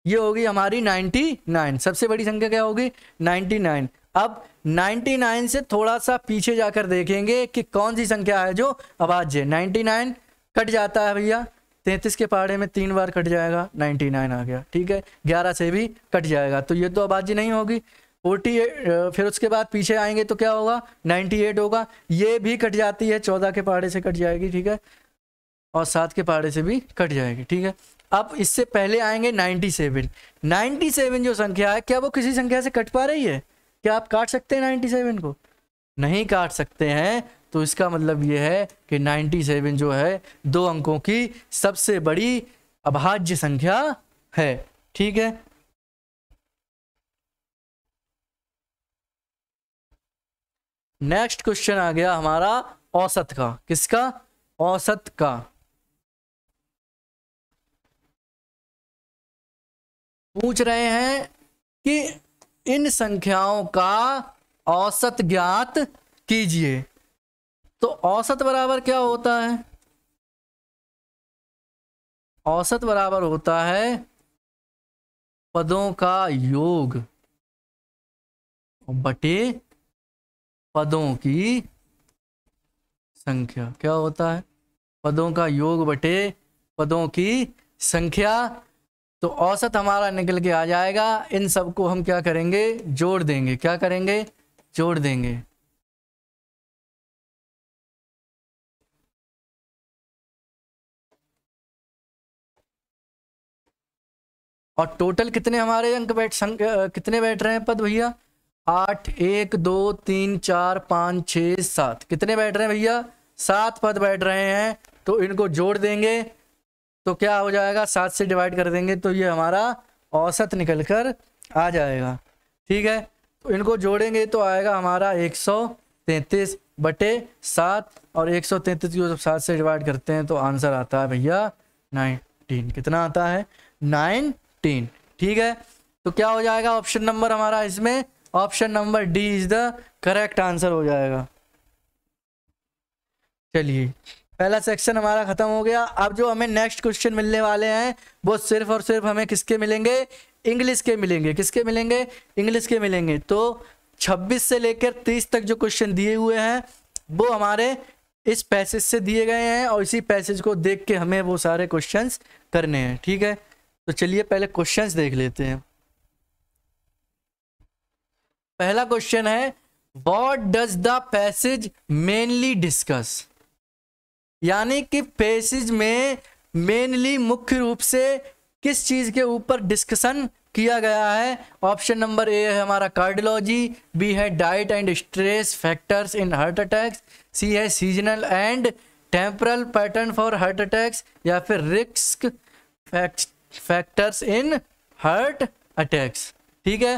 ये होगी हमारी 99 सबसे बड़ी संख्या क्या होगी 99 अब 99 से थोड़ा सा पीछे जाकर देखेंगे कि कौन सी संख्या है जो अभाज्य 99 कट जाता है भैया तैतीस के पहाड़े में तीन बार कट जाएगा 99 आ गया ठीक है 11 से भी कट जाएगा तो ये तो अभाज्य नहीं होगी 48 फिर उसके बाद पीछे आएंगे तो क्या होगा 98 होगा ये भी कट जाती है 14 के पहाड़े से कट जाएगी ठीक है और सात के पहाड़े से भी कट जाएगी ठीक है अब इससे पहले आएंगे नाइनटी सेवन जो संख्या है क्या वो किसी संख्या से कट पा रही है क्या आप काट सकते हैं नाइन्टी सेवन को नहीं काट सकते हैं तो इसका मतलब ये है कि नाइन्टी सेवन जो है दो अंकों की सबसे बड़ी अभाज्य संख्या है ठीक है नेक्स्ट क्वेश्चन आ गया हमारा औसत का किसका औसत का पूछ रहे हैं कि इन संख्याओं का औसत ज्ञात कीजिए तो औसत बराबर क्या होता है औसत बराबर होता है पदों का योग बटे पदों की संख्या क्या होता है पदों का योग बटे पदों की संख्या तो औसत हमारा निकल के आ जाएगा इन सबको हम क्या करेंगे जोड़ देंगे क्या करेंगे जोड़ देंगे और टोटल कितने हमारे अंक बैठ संक, कितने बैठ रहे हैं पद भैया आठ एक दो तीन चार पाँच छ सात कितने बैठ रहे हैं भैया सात पद बैठ रहे हैं तो इनको जोड़ देंगे तो क्या हो जाएगा सात से डिवाइड कर देंगे तो ये हमारा औसत निकल कर आ जाएगा ठीक है तो इनको जोड़ेंगे तो आएगा हमारा एक सौ तैंतीस बटे सात और एक सौ तैंतीस को जब सात से डिवाइड करते हैं तो आंसर आता है भैया नाइनटीन कितना आता है नाइनटीन ठीक है तो क्या हो जाएगा ऑप्शन नंबर हमारा इसमें option number D is the correct answer हो जाएगा चलिए पहला सेक्शन हमारा खत्म हो गया अब जो हमें नेक्स्ट क्वेश्चन मिलने वाले हैं वो सिर्फ और सिर्फ हमें किसके मिलेंगे इंग्लिश के मिलेंगे किसके मिलेंगे इंग्लिश के मिलेंगे तो 26 से लेकर 30 तक जो क्वेश्चन दिए हुए हैं वो हमारे इस पैसेज से दिए गए हैं और इसी पैसेज को देख के हमें वो सारे क्वेश्चंस करने हैं ठीक है तो चलिए पहले क्वेश्चंस देख लेते हैं पहला क्वेश्चन है what does the passage mainly discuss यानी कि पेसिज में मेनली मुख्य रूप से किस चीज़ के ऊपर डिस्कशन किया गया है ऑप्शन नंबर ए है हमारा कार्डियोलॉजी बी है diet and stress factors in heart attacks C है seasonal and temporal pattern for heart attacks या फिर risk factors in heart attacks ठीक है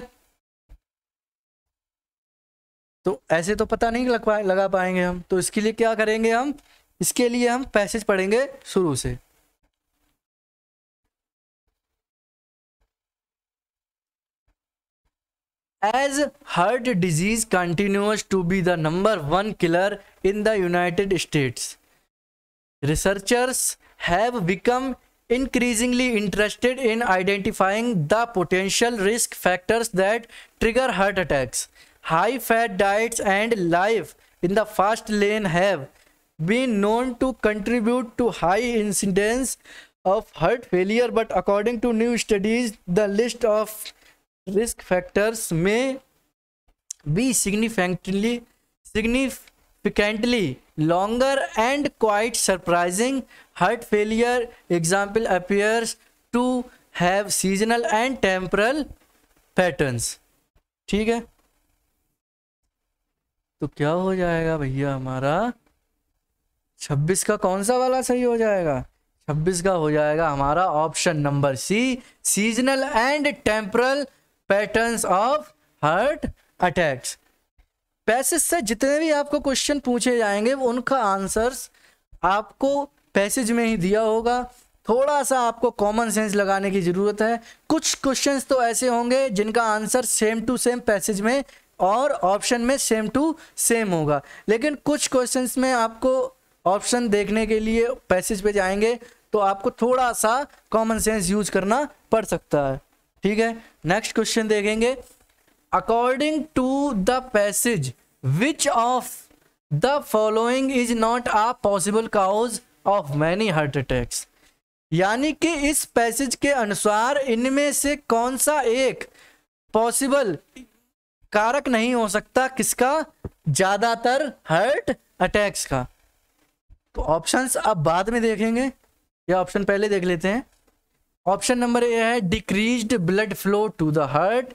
तो ऐसे तो पता नहीं लग लगा पाएंगे हम तो इसके लिए क्या करेंगे हम इसके लिए हम पैसेज पढ़ेंगे शुरू से as heart disease continues to be the number one killer in the United States researchers have become increasingly interested in identifying the potential risk factors that trigger heart attacks. High fat diets and life in the fast lane have been known to contribute to high incidence of heart failure but according to new studies the list of risk factors may be significantly significantly longer and quite surprising heart failure example appears to have seasonal and temporal patterns ठीक है तो क्या हो जाएगा भैया हमारा छब्बीस का कौन सा वाला सही हो जाएगा छब्बीस का हो जाएगा हमारा option number C seasonal and temporal patterns of heart attacks passage से जितने भी आपको क्वेश्चन पूछे जाएंगे उनका आंसर्स आपको पैसेज में ही दिया होगा थोड़ा सा आपको कॉमन सेंस लगाने की ज़रूरत है कुछ क्वेश्चंस तो ऐसे होंगे जिनका answer same to same passage में और ऑप्शन में सेम टू सेम होगा लेकिन कुछ क्वेश्चंस में आपको ऑप्शन देखने के लिए पैसेज पे जाएंगे तो आपको थोड़ा सा कॉमन सेंस यूज करना पड़ सकता है ठीक है नेक्स्ट क्वेश्चन देखेंगे according to the passage which of the following is not a possible cause of many heart attacks यानी कि इस पैसेज के अनुसार इनमें से कौन सा एक पॉसिबल कारक नहीं हो सकता किसका ज़्यादातर हार्ट अटैक्स का तो ऑप्शंस आप बाद में देखेंगे या ऑप्शन पहले देख लेते हैं ऑप्शन नंबर ए है decrease blood flow to the heart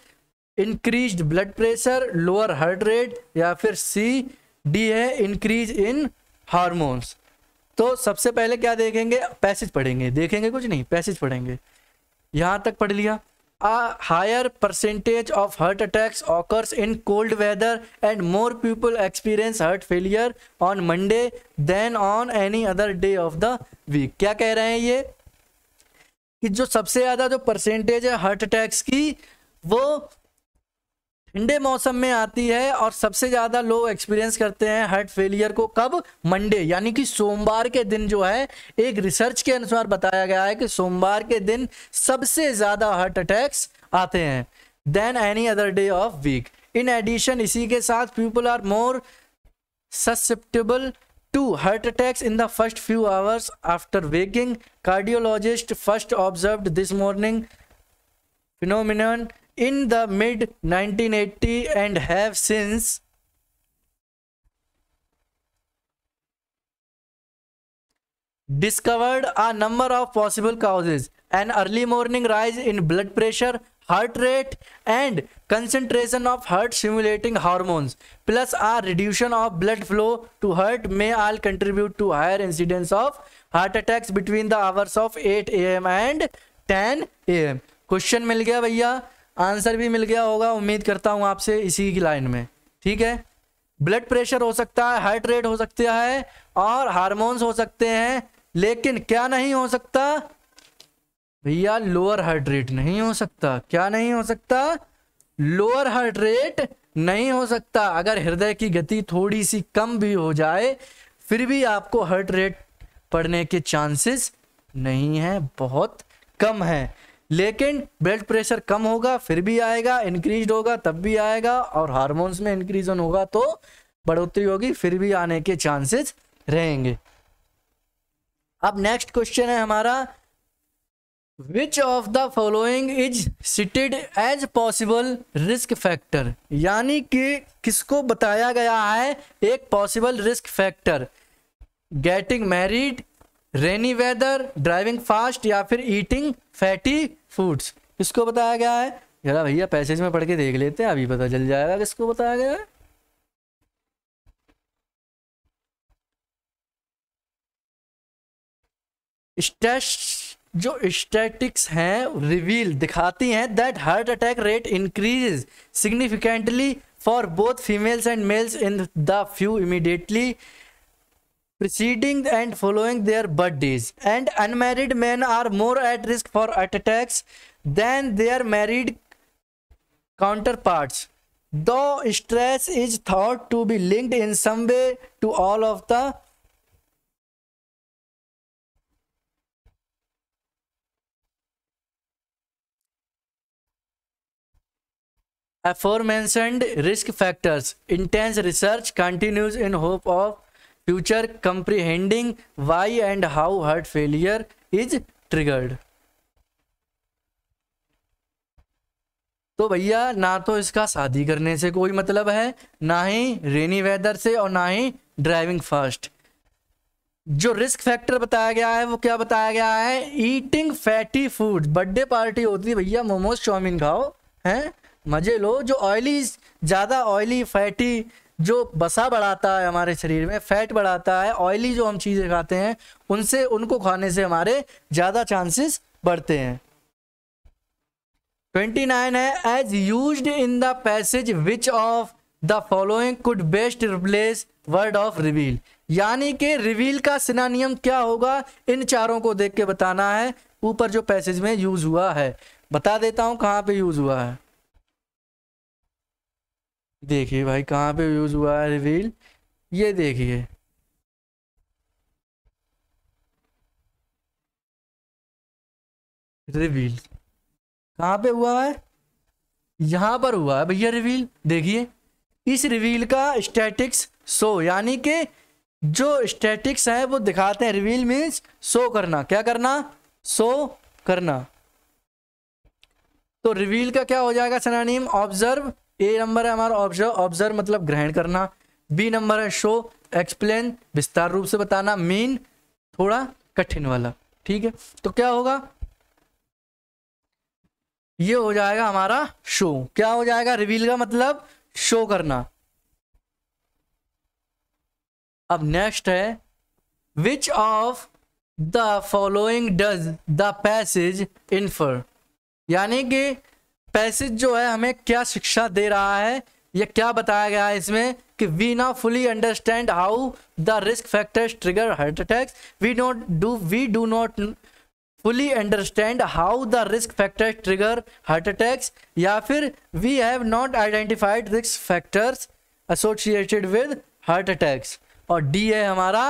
increase blood pressure lower heart rate या फिर सी डी है इंक्रीज इन हार्मोन्स तो सबसे पहले क्या देखेंगे पैसेज पढ़ेंगे देखेंगे कुछ नहीं पैसेज पढ़ेंगे यहाँ तक पढ़ लिया A higher percentage of heart attacks occurs in cold weather and more people experience heart failure on Monday than on any other day of the week. क्या कह रहे हैं ये कि जो सबसे ज़्यादा जो परसेंटेज है हार्ट अटैक्स की वो ठंडे मौसम में आती है और सबसे ज़्यादा लोग एक्सपीरियंस करते हैं हार्ट फेलियर को कब मंडे यानी कि सोमवार के दिन जो है एक रिसर्च के अनुसार बताया गया है कि सोमवार के दिन सबसे ज़्यादा हार्ट अटैक्स आते हैं than any other day of week in addition इसी के साथ people are more susceptible to heart attacks in the first few hours after waking cardiologist first observe this morning phenomenon in the mid 1980 and have since discovered a number of possible causes an early morning rise in blood pressure heart rate and concentration of heart stimulating hormones plus a reduction of blood flow to heart may all contribute to higher incidence of heart attacks between the hours of 8 am and 10 am question मिल गया भैया answer भी मिल गया होगा उम्मीद करता हूँ आपसे इसी की लाइन में ठीक है ब्लड प्रेशर हो सकता है हार्ट रेट हो सकता है और हार्मोन्स हो सकते हैं लेकिन क्या नहीं हो सकता भैया लोअर हार्ट रेट नहीं हो सकता क्या नहीं हो सकता लोअर हार्ट रेट नहीं हो सकता अगर हृदय की गति थोड़ी सी कम भी हो जाए फिर भी आपको हार्ट रेट पड़ने के चांसेस नहीं है बहुत कम है लेकिन ब्लड प्रेशर कम होगा फिर भी आएगा इंक्रीज होगा तब भी आएगा और हार्मोन्स में इंक्रीज होगा तो बढ़ोतरी होगी फिर भी आने के चांसेस रहेंगे अब नेक्स्ट क्वेश्चन है हमारा which of the following is cited as possible risk factor यानी कि किसको बताया गया है एक possible risk factor getting married rainy weather driving fast या फिर ईटिंग फैटी फूड्स किसको बताया गया है जरा भैया पैसेज में पढ़ के देख लेते हैं अभी पता चल जाएगा किसको बताया गया है स्टैश जो स्टैटिक्स हैं रिवील दिखाती हैं that heart attack rate increase significantly for both females and males in the few immediately preceding and following their birthdays and unmarried men are more at risk for attacks than their married counterparts though stress is thought to be linked in some way to all of the aforementioned risk factors intense research continues in hope of future comprehending why and how heart failure is triggered तो भैया ना तो इसका शादी करने से कोई मतलब है ना ही रेनी वेदर से और ना ही ड्राइविंग फास्ट जो रिस्क फैक्टर बताया गया है वो क्या बताया गया है eating fatty food birthday party होती है भैया मोमोज चाउमिन खाओ हैं मजे लो जो ऑयली ज़्यादा ऑयली फैटी जो बसा बढ़ाता है हमारे शरीर में फैट बढ़ाता है ऑयली जो हम चीज़ें खाते हैं उनसे उनको खाने से हमारे ज़्यादा चांसेस बढ़ते हैं ट्वेंटी नाइन है as used in the passage which of the following could best replace word of reveal यानी कि रिवील का सिना नियम क्या होगा इन चारों को देख के बताना है ऊपर जो पैसेज में यूज हुआ है बता देता हूँ कहाँ पे यूज हुआ है देखिए भाई कहाँ पे यूज़ हुआ है रिवील ये देखिए रिवील कहाँ पे हुआ है यहाँ पर हुआ है भैया रिवील देखिए इस रिवील का स्टैटिक्स शो यानी कि जो स्टैटिक्स है वो दिखाते हैं रिवील मीन्स शो करना क्या करना शो करना तो रिवील का क्या हो जाएगा सनानीम ऑब्जर्व ए नंबर है हमारा ऑब्जर्व ऑब्जर्व मतलब ग्रहण करना बी नंबर है शो एक्सप्लेन विस्तार रूप से बताना मीन थोड़ा कठिन वाला ठीक है तो क्या होगा ये हो जाएगा हमारा शो क्या हो जाएगा रिवील का मतलब शो करना अब नेक्स्ट है which of the following does the passage infer यानी कि पैसेज जो है हमें क्या शिक्षा दे रहा है या क्या बताया गया है इसमें कि वी ना fully understand how the risk factors trigger heart attacks we not do we do not fully understand how the risk factors trigger heart attacks या फिर we have not identified risk factors associated with heart attacks और D है हमारा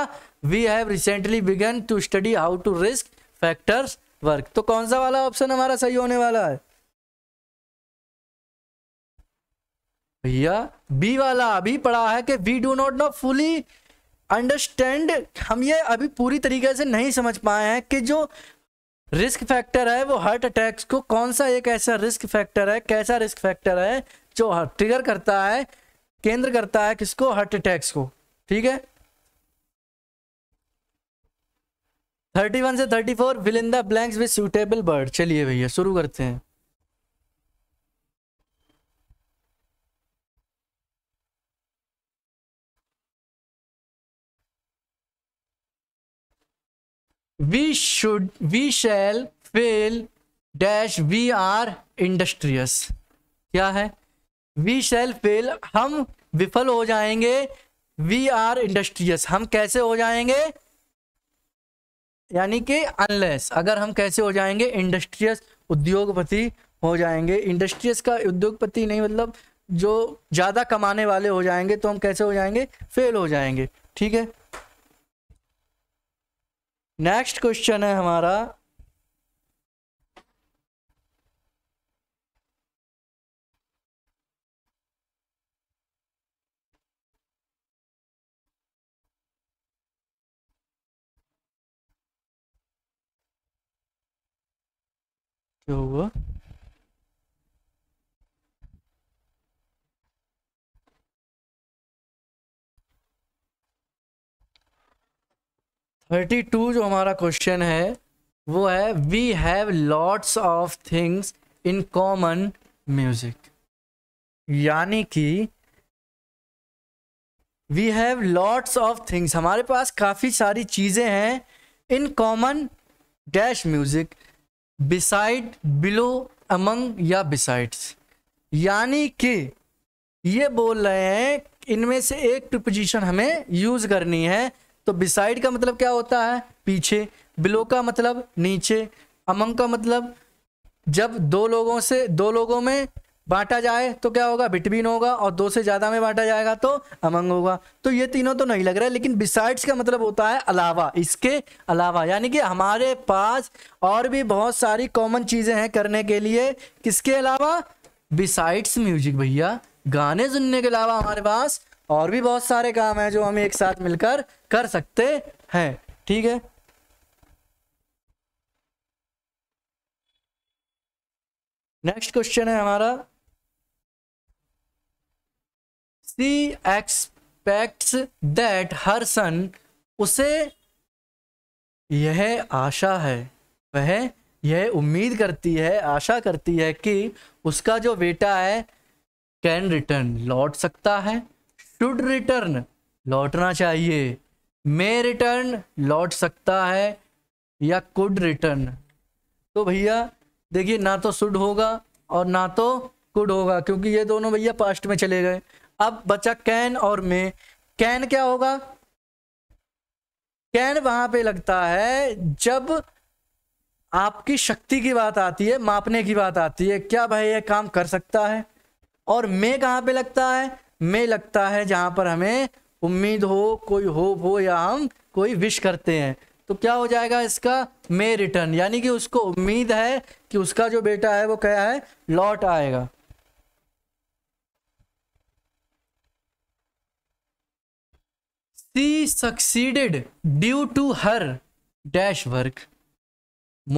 we have recently begun to study how two risk factors work तो कौन सा वाला option हमारा सही होने वाला है भैया बी वाला अभी पढ़ा है कि we do not know fully understand हम ये अभी पूरी तरीके से नहीं समझ पाए हैं कि जो रिस्क फैक्टर है वो हार्ट अटैक्स को कौन सा एक ऐसा रिस्क फैक्टर है कैसा रिस्क फैक्टर है जो ट्रिगर करता है केंद्र करता है किसको हार्ट अटैक्स को ठीक है थर्टी वन से thirty four fill in the blanks with suitable word चलिए भैया शुरू करते हैं we should we shall fail dash we are industrious क्या है we shall fail हम विफल हो जाएंगे we are industrious हम कैसे हो जाएंगे यानी कि अनलेस अगर हम कैसे हो जाएंगे इंडस्ट्रियस उद्योगपति हो जाएंगे इंडस्ट्रियस का उद्योगपति नहीं मतलब जो ज़्यादा कमाने वाले हो जाएंगे तो हम कैसे हो जाएंगे फेल हो जाएंगे ठीक है नेक्स्ट क्वेश्चन है हमारा क्या हुआ थर्टी टू जो हमारा क्वेश्चन है वो है we have lots of things in common music यानी कि we have lots of things हमारे पास काफ़ी सारी चीज़ें हैं in common dash music beside below among या बिसाइड्स यानी कि ये बोल रहे हैं इनमें से एक प्रिपोजिशन हमें यूज़ करनी है तो बिसाइड का मतलब क्या होता है पीछे बिलो का मतलब नीचे अमंग का मतलब जब दो लोगों से दो लोगों में बांटा जाए तो क्या होगा बिटवीन होगा और दो से ज़्यादा में बांटा जाएगा तो अमंग होगा तो ये तीनों तो नहीं लग रहा है लेकिन बिसाइड्स का मतलब होता है अलावा इसके अलावा यानी कि हमारे पास और भी बहुत सारी कॉमन चीज़ें हैं करने के लिए किसके अलावा बिसाइड्स म्यूजिक भैया गाने सुनने के अलावा हमारे पास और भी बहुत सारे काम है जो हम एक साथ मिलकर कर सकते हैं ठीक है नेक्स्ट क्वेश्चन है हमारा सी एक्सपेक्ट्स दैट हर सन उसे यह आशा है वह यह उम्मीद करती है आशा करती है कि उसका जो बेटा है कैन रिटर्न लौट सकता है शुड रिटर्न लौटना चाहिए मे रिटर्न लौट सकता है या कुड रिटर्न तो भैया देखिए ना तो सुड होगा और ना तो कुड होगा क्योंकि ये दोनों भैया पास्ट में चले गए अब बचा कैन और मे कैन क्या होगा कैन वहां पे लगता है जब आपकी शक्ति की बात आती है मापने की बात आती है क्या भाई ये काम कर सकता है और मे कहाँ पे लगता है मे लगता है जहां पर हमें उम्मीद हो कोई होप हो या हम कोई विश करते हैं तो क्या हो जाएगा इसका मे रिटर्न यानी कि उसको उम्मीद है कि उसका जो बेटा है वो क्या है लौट आएगा she succeeded due to her dash work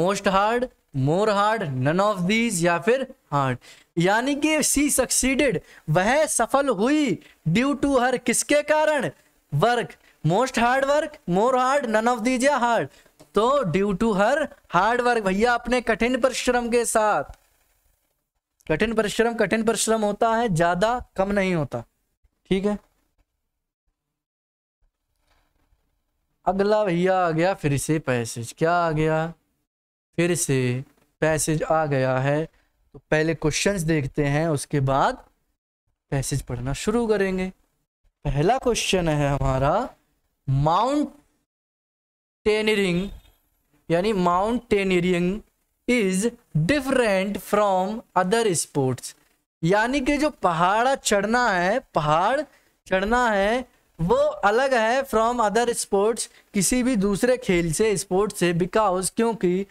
most hard more hard none of these या फिर हार्ड यानी कि सी सक्सीडेड वह सफल हुई ड्यू टू हर किसके कारण work most hard work more hard none of these या हार्ड तो due to her hard work भैया अपने कठिन परिश्रम के साथ कठिन परिश्रम कठिन परिश्रम होता है ज्यादा कम नहीं होता ठीक है अगला भैया आ गया फिर से पैसेज क्या आ गया फिर से पैसेज आ गया है तो पहले क्वेश्चंस देखते हैं उसके बाद पैसेज पढ़ना शुरू करेंगे पहला क्वेश्चन है हमारा माउंट टेनरिंग यानी mountaineering is different from other sports यानी कि जो पहाड़ चढ़ना है पहाड़ चढ़ना है वो अलग है फ्रॉम अदर स्पोर्ट्स किसी भी दूसरे खेल से स्पोर्ट्स से बिकॉज क्योंकि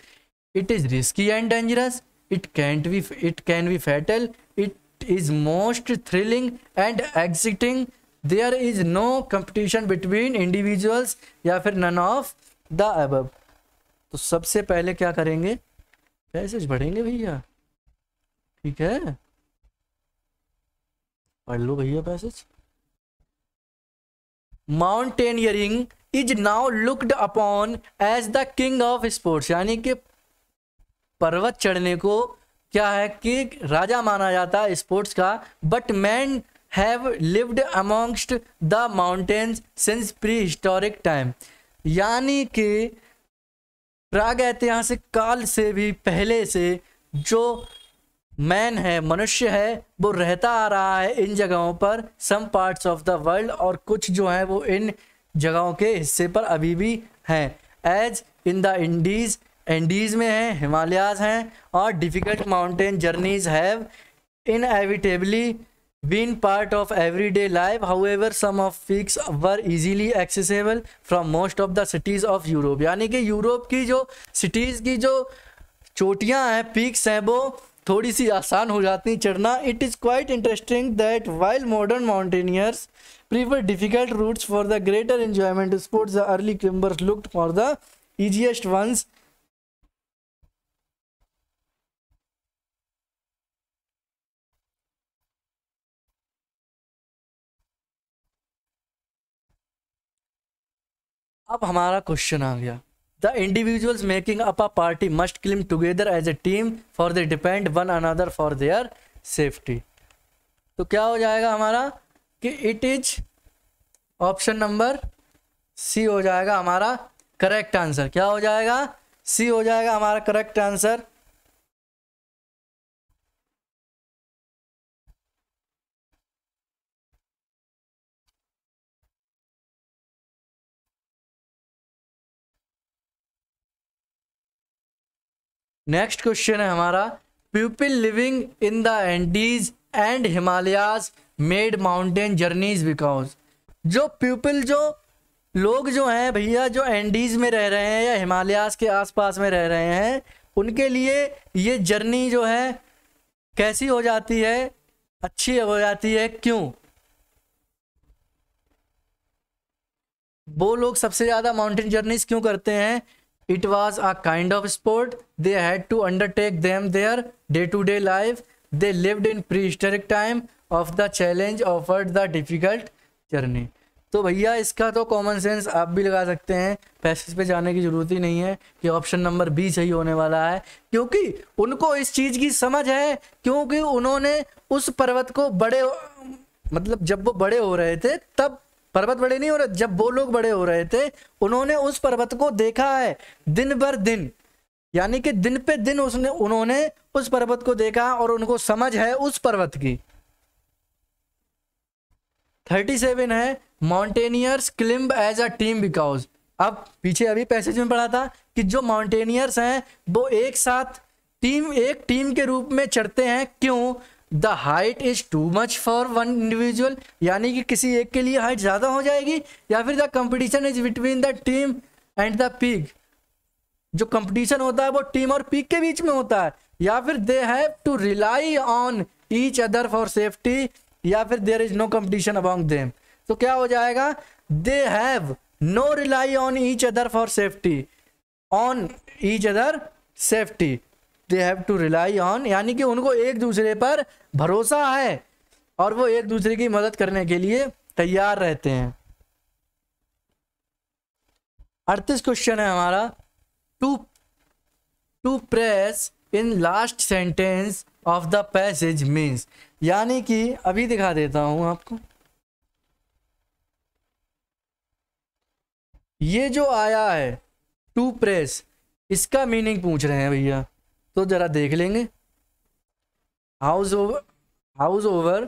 it is risky and dangerous it can't be it can be fatal it is most thrilling and exciting there is no competition between individuals या फिर नन ऑफ द अब तो सबसे पहले क्या करेंगे पैसेज बढ़ेंगे भैया ठीक है पढ़ लो भैया passage mountaineering is now looked upon as the king of sports यानी कि पर्वत चढ़ने को क्या है कि राजा माना जाता है स्पोर्ट्स का but man have lived amongst the mountains since prehistoric time यानी कि प्राग ऐतिहासिक काल से भी पहले से जो मैन है मनुष्य है वो रहता आ रहा है इन जगहों पर some parts of the world और कुछ जो है वो इन जगहों के हिस्से पर अभी भी हैं as in the Indies Andes में है हिमालयाज हैं और difficult mountain journeys have inevitably been part of everyday life however some of peaks were easily accessible from most of the cities of Europe यानी कि Europe की जो cities की जो चोटियाँ हैं पीक्स हैं वो थोड़ी सी आसान हो जाती हैं चढ़ना it is quite interesting that while modern mountaineers prefer difficult routes for the greater enjoyment sports the early climbers looked for the easiest ones अब हमारा क्वेश्चन आ गया the individuals making up a party must climb together as a team for they depend one another for their safety तो क्या हो जाएगा हमारा कि it is option number C हो जाएगा हमारा करेक्ट आंसर क्या हो जाएगा सी हो जाएगा हमारा करेक्ट आंसर नेक्स्ट क्वेश्चन है हमारा people living in the Andes and Himalayas made mountain journeys because जो पीपल जो लोग जो हैं भैया जो एंडीज में रह रहे हैं या हिमालयाज के आसपास में रह रहे हैं उनके लिए ये जर्नी जो है कैसी हो जाती है अच्छी हो जाती है क्यों वो लोग सबसे ज़्यादा माउंटेन जर्नीज क्यों करते हैं it was a kind of sport they had to undertake them their day to day life they lived in prehistoric time of the challenge offered the difficult journey तो भैया इसका तो common sense आप भी लगा सकते हैं passage पे जाने की जरूरत ही नहीं है कि ऑप्शन नंबर बी सही होने वाला है क्योंकि उनको इस चीज की समझ है क्योंकि उन्होंने उस पर्वत को बड़े मतलब जब वो बड़े हो रहे थे तब पर्वत बड़े नहीं हो रहे जब वो लोग बड़े हो रहे थे उन्होंने उस पर्वत को देखा है दिन भर दिन यानी कि दिन पे दिन उसने उन्होंने उस पर्वत को देखा और उनको समझ है उस पर्वत की थर्टी सेवन है mountaineers climb as a team because अब पीछे अभी पैसेज में पढ़ा था कि जो माउंटेनियर्स हैं वो एक साथ टीम एक टीम के रूप में चढ़ते हैं क्यों the height is too much for one individual यानी कि किसी एक के लिए हाइट ज़्यादा हो जाएगी या फिर the competition is between the team and the peak जो कंपटीशन होता है वो टीम और पीक के बीच में होता है या फिर they have to rely on each other for safety या फिर there is no competition among them तो क्या हो जाएगा they have no rely on each other for safety on each other safety they have to rely on यानी कि उनको एक दूसरे पर भरोसा है और वो एक दूसरे की मदद करने के लिए तैयार रहते हैं अड़तीस क्वेश्चन है हमारा to to press in last sentence of the passage means यानी कि अभी दिखा देता हूं आपको ये जो आया है टू प्रेस इसका मीनिंग पूछ रहे हैं भैया तो ज़रा देख लेंगे however however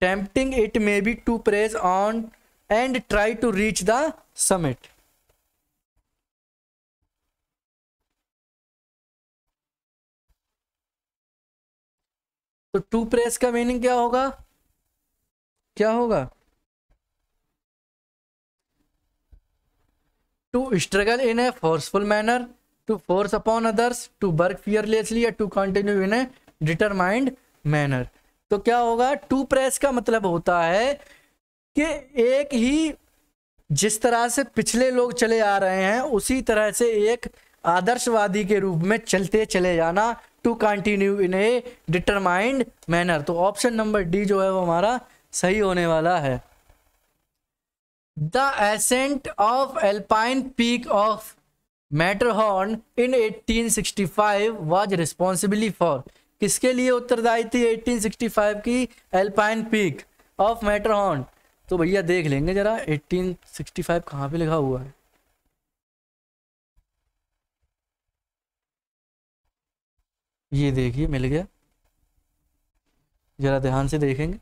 tempting it may be to press on and try to reach the summit तो टू प्रेस का मीनिंग क्या होगा क्या होगा to struggle in a forceful manner to force upon others to work fearlessly या to continue in a determined तो क्या होगा टू प्रेस का मतलब होता है कि एक ही जिस तरह से पिछले लोग चले आ रहे हैं उसी तरह से एक आदर्शवादी के रूप में चलते चले जाना to continue in a determined manner तो ऑप्शन नंबर डी जो है वो हमारा सही होने वाला है the ascent of Alpine peak of Matterhorn in 1865 was responsibly for किसके लिए उत्तरदायी थी 1865 की एल्पाइन पीक ऑफ मैटरहॉर्न तो भैया देख लेंगे जरा 1865 कहाँ पे लिखा हुआ है ये देखिए मिल गया जरा ध्यान से देखेंगे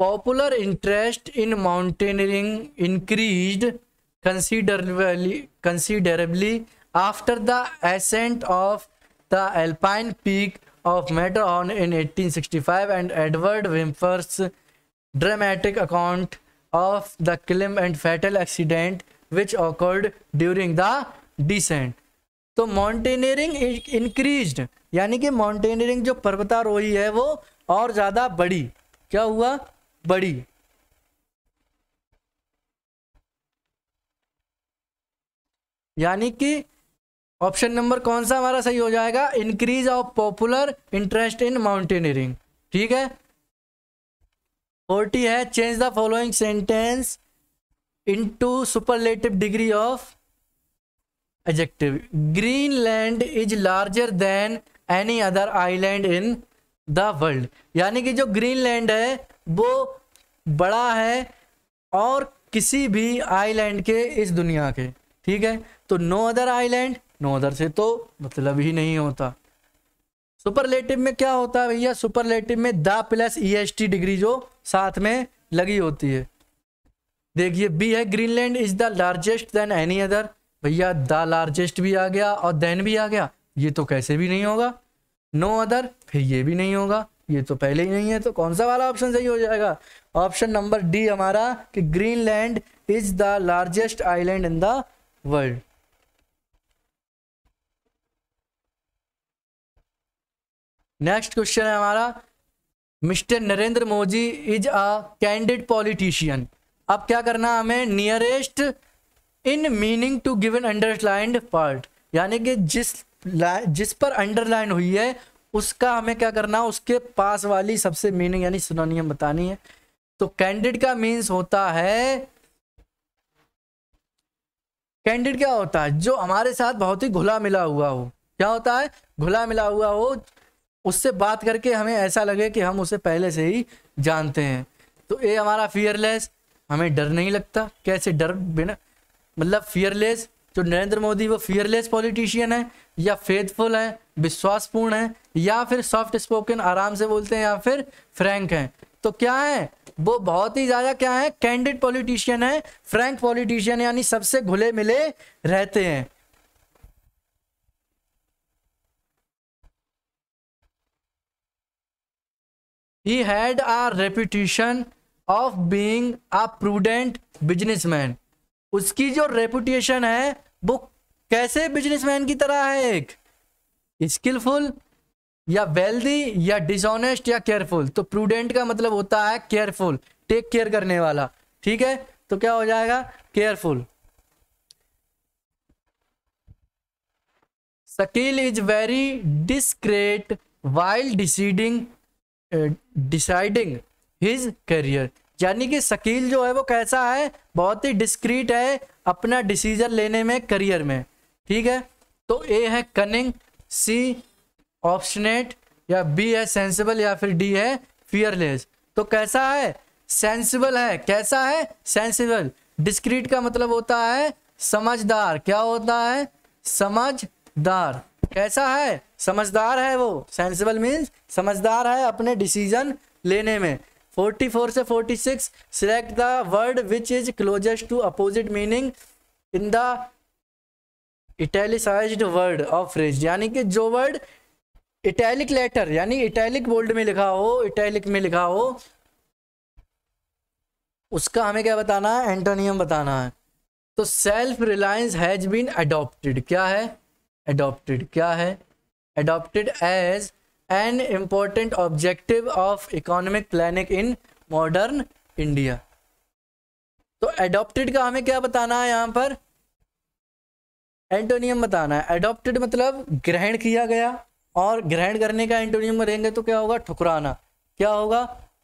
popular interest in mountaineering increase considerably considerably after the ascent of the Alpine peak of Matterhorn in eighteen and Edward Whymper's dramatic account of the climb and fatal accident which occurred during the descent तो mountaineering increase यानी कि mountaineering जो पर्वतारोही है वो और ज़्यादा बड़ी क्या हुआ बड़ी यानी कि ऑप्शन नंबर कौन सा हमारा सही हो जाएगा increase of popular interest in mountaineering ठीक है फोर्टी है change the following sentence into superlative degree of adjective Greenland is larger than any other island in the world यानी कि जो ग्रीनलैंड है वो बड़ा है और किसी भी आइलैंड के इस दुनिया के ठीक है तो no other island no other से तो मतलब ही नहीं होता सुपरलेटिव में क्या होता है भैया सुपरलेटिव में the plus e s t degree जो साथ में लगी होती है देखिए बी है Greenland is the largest than any other भैया द लार्जेस्ट भी आ गया और देन भी आ गया ये तो कैसे भी नहीं होगा नो अदर फिर ये भी नहीं होगा ये तो पहले ही नहीं है तो कौन सा वाला ऑप्शन सही हो जाएगा ऑप्शन नंबर डी हमारा कि Greenland is the largest island in the world next question है हमारा mister Narendra Modi is a candid politician अब क्या करना हमें nearest in meaning to given underlined part यानी कि जिस जिस पर अंडरलाइन हुई है उसका हमें क्या करना है उसके पास वाली सबसे मीनिंग यानी सुनोनियम बतानी है तो कैंडिड का मीन्स होता है कैंडिड क्या होता है जो हमारे साथ बहुत ही घुला मिला हुआ हो क्या होता है घुला मिला हुआ हो उससे बात करके हमें ऐसा लगे कि हम उसे पहले से ही जानते हैं तो ये हमारा फियरलेस हमें डर नहीं लगता कैसे डर बिना मतलब फियरलेस तो नरेंद्र मोदी वो फियरलेस पॉलिटिशियन है या फेथफुल है विश्वासपूर्ण है या फिर सॉफ्ट स्पोकन आराम से बोलते हैं या फिर फ्रैंक हैं तो क्या है वो बहुत ही ज्यादा क्या है कैंडिड पॉलिटिशियन है फ्रैंक पॉलिटिशियन यानी सबसे घुले मिले रहते हैं ही had a reputation of being a prudent businessman उसकी जो रेपुटेशन है वो कैसे बिजनेसमैन की तरह है एक स्किलफुल या वेल्दी या डिसऑनेस्ट या केयरफुल तो प्रूडेंट का मतलब होता है केयरफुल टेक केयर करने वाला ठीक है तो क्या हो जाएगा careful Shakeel is very discreet while deciding deciding his career यानी कि शकील जो है वो कैसा है बहुत ही डिस्क्रीट है अपना डिसीजन लेने में करियर में ठीक है तो ए है कनिंग सी ऑप्शनेट या बी है सेंसिबल या फिर डी है फियरलेस तो कैसा है सेंसिबल है कैसा है सेंसिबल डिस्क्रीट का मतलब होता है समझदार क्या होता है समझदार कैसा है समझदार है वो सेंसिबल मीन्स समझदार है अपने डिसीजन लेने में 44 से 46 select the word which is closest to opposite meaning in the italicise word of phrase यानी कि जो वर्ड इटैलिक लेटर यानी इटैलिक बोल्ड में लिखा हो इटैलिक में लिखा हो उसका हमें क्या बताना है एंटोनियम बताना है तो self reliance has been adopted क्या है अडॉप्टेड क्या है adopted as an important objective of economic planning in modern India तो adopted का हमें क्या बताना है यहाँ पर एंटोनियम बताना है एडॉप्टेड मतलब ग्रहण किया गया और ग्रहण करने का एंटोनियम करेंगे तो क्या होगा ठुकराना क्या होगा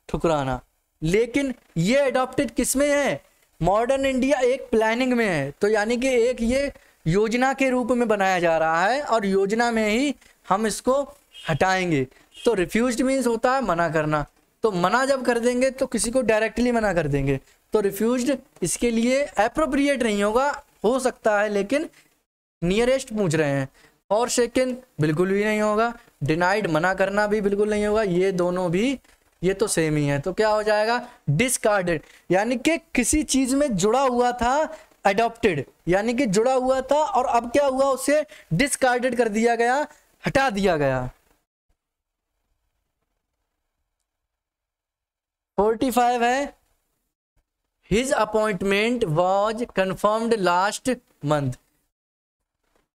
ठुकराना लेकिन ये अडोप्टेड किस में है मॉडर्न इंडिया एक प्लानिंग में है तो यानी कि एक ये योजना के रूप में बनाया जा रहा है और योजना में ही हम इसको हटाएंगे तो रिफ्यूज मीन्स होता है मना करना तो मना जब कर देंगे तो किसी को डायरेक्टली मना कर देंगे तो रिफ्यूज इसके लिए अप्रोप्रिएट नहीं होगा हो सकता है लेकिन नियरेस्ट पूछ रहे हैं और सेकेंड बिल्कुल भी नहीं होगा डिनाइड मना करना भी बिल्कुल नहीं होगा ये दोनों भी ये तो सेम ही है तो क्या हो जाएगा डिस्कार्डेड यानी कि किसी चीज में जुड़ा हुआ था एडोप्टेड यानी कि जुड़ा हुआ था और अब क्या हुआ उसे डिस्कार्डेड कर दिया गया हटा दिया गया फोर्टी फाइव है his appointment was confirmed last month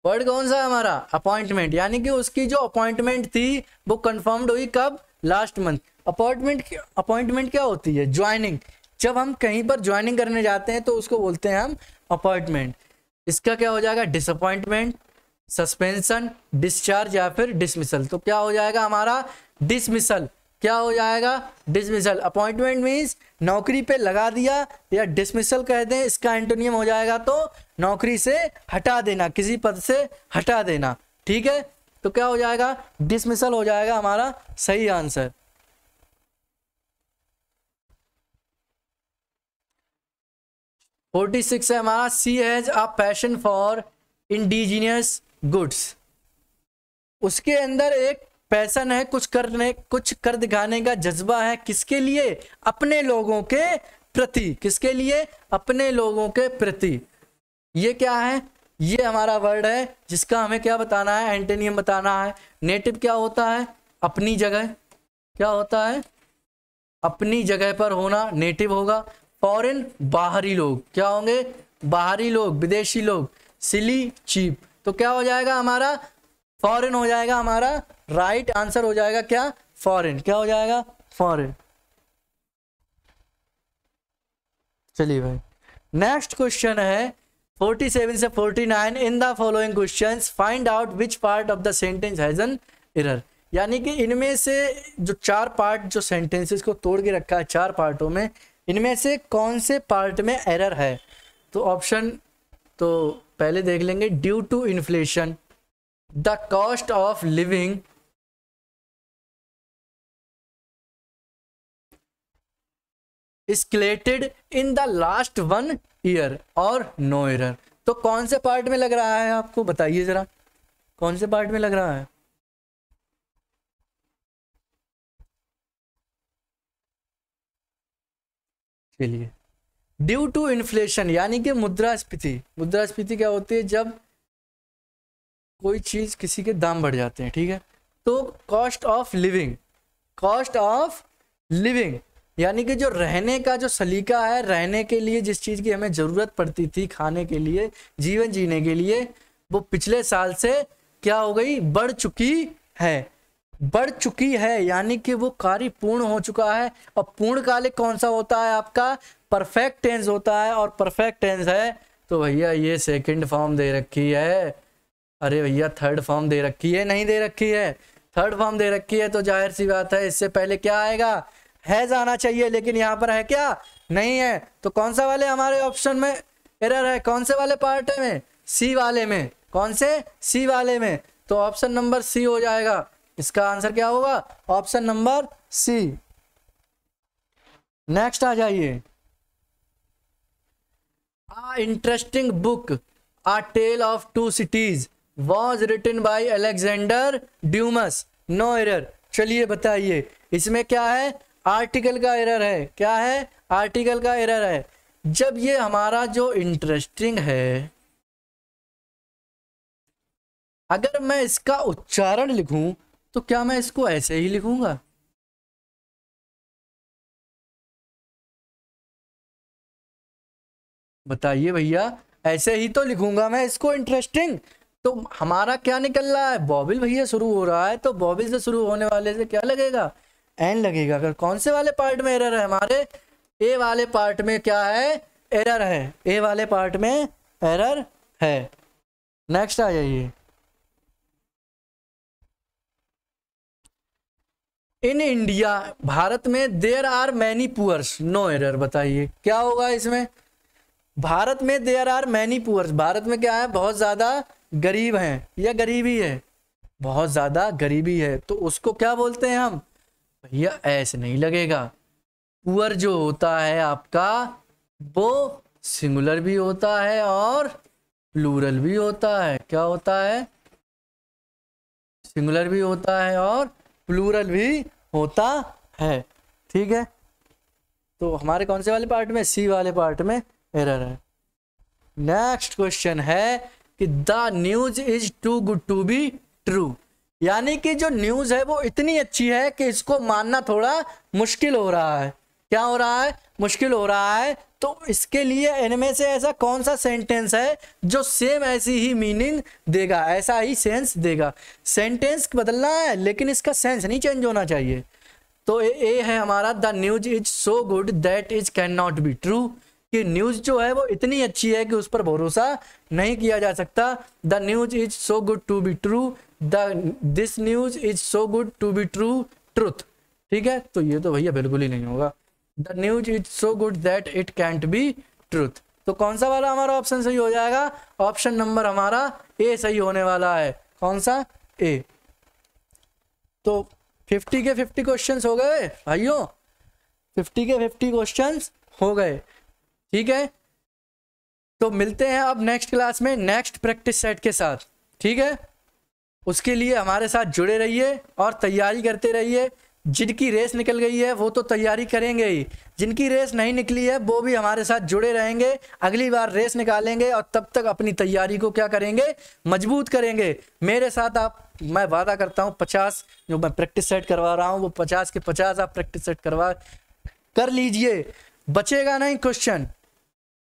word कौन सा है हमारा अपॉइंटमेंट यानी कि उसकी जो अपॉइंटमेंट थी वो कन्फर्म्ड हुई कब लास्ट मंथ अपॉइंटमेंट अपॉइंटमेंट क्या होती है ज्वाइनिंग जब हम कहीं पर ज्वाइनिंग करने जाते हैं तो उसको बोलते हैं हम अपॉइंटमेंट इसका क्या हो जाएगा डिसअपॉइंटमेंट सस्पेंशन डिस्चार्ज या फिर डिसमिसल तो क्या हो जाएगा हमारा डिसमिसल क्या हो जाएगा डिसमिसल अपॉइंटमेंट मीन्स नौकरी पे लगा दिया या डिसमिसल कह दें इसका एंटोनियम हो जाएगा तो नौकरी से हटा देना किसी पद से हटा देना ठीक है तो क्या हो जाएगा डिसमिसल हो जाएगा हमारा सही आंसर फोर्टी सिक्स है हमारा C has a passion for indigenous goods उसके अंदर एक पैसन है कुछ करने कुछ कर दिखाने का जज्बा है किसके लिए अपने लोगों के प्रति किसके लिए अपने लोगों के प्रति ये क्या है ये हमारा वर्ड है जिसका हमें क्या बताना है एंटेनियम बताना है नेटिव क्या होता है अपनी जगह क्या होता है अपनी जगह पर होना नेटिव होगा फॉरेन बाहरी लोग क्या होंगे बाहरी लोग विदेशी लोग सिली चीप तो क्या हो जाएगा हमारा फॉरेन हो जाएगा हमारा राइट right आंसर हो जाएगा क्या फॉरेन क्या हो जाएगा फॉरेन चलिए भाई नेक्स्ट क्वेश्चन है 47 से 49 in the following questions find out which part of the sentence has an error यानी कि इनमें से जो चार पार्ट जो सेंटेंसेस को तोड़ के रखा है चार पार्टों में इनमें से कौन से पार्ट में एरर है तो ऑप्शन तो पहले देख लेंगे due to inflation the cost of living escalated in the last one year और नो ईयर तो कौन से पार्ट में लग रहा है आपको बताइए जरा कौन से पार्ट में लग रहा है चलिए ड्यू टू इन्फ्लेशन यानी कि मुद्रास्फीति मुद्रास्फीति क्या होती है जब कोई चीज़ किसी के दाम बढ़ जाते हैं ठीक है तो cost of living cost of living यानी कि जो रहने का जो सलीका है रहने के लिए जिस चीज़ की हमें ज़रूरत पड़ती थी खाने के लिए जीवन जीने के लिए वो पिछले साल से क्या हो गई बढ़ चुकी है बढ़ चुकी है यानी कि वो कार्य पूर्ण हो चुका है और पूर्ण कालिक कौन सा होता है आपका परफेक्ट टेंस होता है और परफेक्ट टेंस है तो भैया ये सेकंड फॉर्म दे रखी है अरे भैया थर्ड फॉर्म दे रखी है नहीं दे रखी है थर्ड फॉर्म दे रखी है तो जाहिर सी बात है इससे पहले क्या आएगा है जाना चाहिए लेकिन यहाँ पर है क्या नहीं है तो कौन सा वाले हमारे ऑप्शन में एरर है कौन से वाले पार्ट में सी वाले में कौन से सी वाले में तो ऑप्शन नंबर सी हो जाएगा इसका आंसर क्या होगा ऑप्शन नंबर सी नेक्स्ट आ जाइए a interesting book a tale of two cities was written by Alexander Dumas no error चलिए बताइए इसमें क्या है आर्टिकल का एरर है क्या है आर्टिकल का एरर है जब ये हमारा जो इंटरेस्टिंग है अगर मैं इसका उच्चारण लिखूं तो क्या मैं इसको ऐसे ही लिखूंगा बताइए भैया ऐसे ही तो लिखूंगा मैं इसको इंटरेस्टिंग तो हमारा क्या निकल रहा है बॉबिल भैया शुरू हो रहा है तो बॉबिल से शुरू होने वाले से क्या लगेगा एन लगेगा अगर कौन से वाले पार्ट में एरर है हमारे ए वाले पार्ट में क्या है एरर है ए वाले पार्ट में एरर है नेक्स्ट आ जाइए इन इंडिया भारत में there are many poors no error बताइए क्या होगा इसमें भारत में there are many poors Bharat में क्या है बहुत ज्यादा गरीब हैं या गरीबी है बहुत ज़्यादा गरीबी है तो उसको क्या बोलते हैं हम भैया ऐसे नहीं लगेगा पुअर जो होता है आपका वो सिंगुलर भी होता है और प्लूरल भी होता है क्या होता है सिंगुलर भी होता है और प्लूरल भी होता है ठीक है तो हमारे कौन से वाले पार्ट में सी वाले पार्ट में एरर है नेक्स्ट क्वेश्चन है कि the news is too good to be true यानी कि जो न्यूज है वो इतनी अच्छी है कि इसको मानना थोड़ा मुश्किल हो रहा है क्या हो रहा है मुश्किल हो रहा है तो इसके लिए इनमें से ऐसा कौन सा सेंटेंस है जो सेम ऐसी ही मीनिंग देगा ऐसा ही सेंस देगा सेंटेंस बदलना है लेकिन इसका सेंस नहीं चेंज होना चाहिए तो ए, ए है हमारा the news is so good that is can not be true कि न्यूज़ जो है वो इतनी अच्छी है कि उस पर भरोसा नहीं किया जा सकता the news is so good to be true the this news is so good to be true truth ठीक है तो ये तो भैया बिल्कुल ही नहीं होगा the news is so good that it can't be truth तो कौन सा वाला हमारा ऑप्शन सही हो जाएगा ऑप्शन नंबर हमारा ए सही होने वाला है कौन सा ए तो फिफ्टी के फिफ्टी क्वेश्चंस हो गए भाइयों फिफ्टी के फिफ्टी क्वेश्चंस हो गए ठीक है तो मिलते हैं अब नेक्स्ट क्लास में नेक्स्ट प्रैक्टिस सेट के साथ ठीक है उसके लिए हमारे साथ जुड़े रहिए और तैयारी करते रहिए जिनकी रेस निकल गई है वो तो तैयारी करेंगे ही जिनकी रेस नहीं निकली है वो भी हमारे साथ जुड़े रहेंगे अगली बार रेस निकालेंगे और तब तक अपनी तैयारी को क्या करेंगे मजबूत करेंगे मेरे साथ आप मैं वादा करता हूँ पचास जो मैं प्रैक्टिस सेट करवा रहा हूँ वो पचास के पचास आप प्रैक्टिस सेट करवा कर लीजिए बचेगा नहीं क्वेश्चन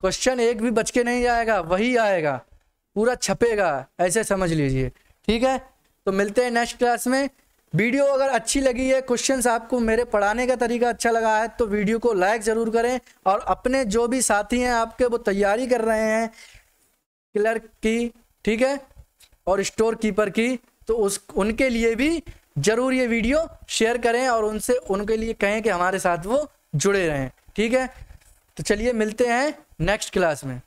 क्वेश्चन एक भी बच के नहीं आएगा वही आएगा पूरा छपेगा ऐसे समझ लीजिए ठीक है तो मिलते हैं नेक्स्ट क्लास में वीडियो अगर अच्छी लगी है क्वेश्चंस आपको मेरे पढ़ाने का तरीका अच्छा लगा है तो वीडियो को लाइक ज़रूर करें और अपने जो भी साथी हैं आपके वो तैयारी कर रहे हैं क्लर्क की ठीक है और स्टोर कीपर की तो उस उनके लिए भी ज़रूर ये वीडियो शेयर करें और उनसे उनके लिए कहें कि हमारे साथ वो जुड़े रहें ठीक है तो चलिए मिलते हैं नेक्स्ट क्लास में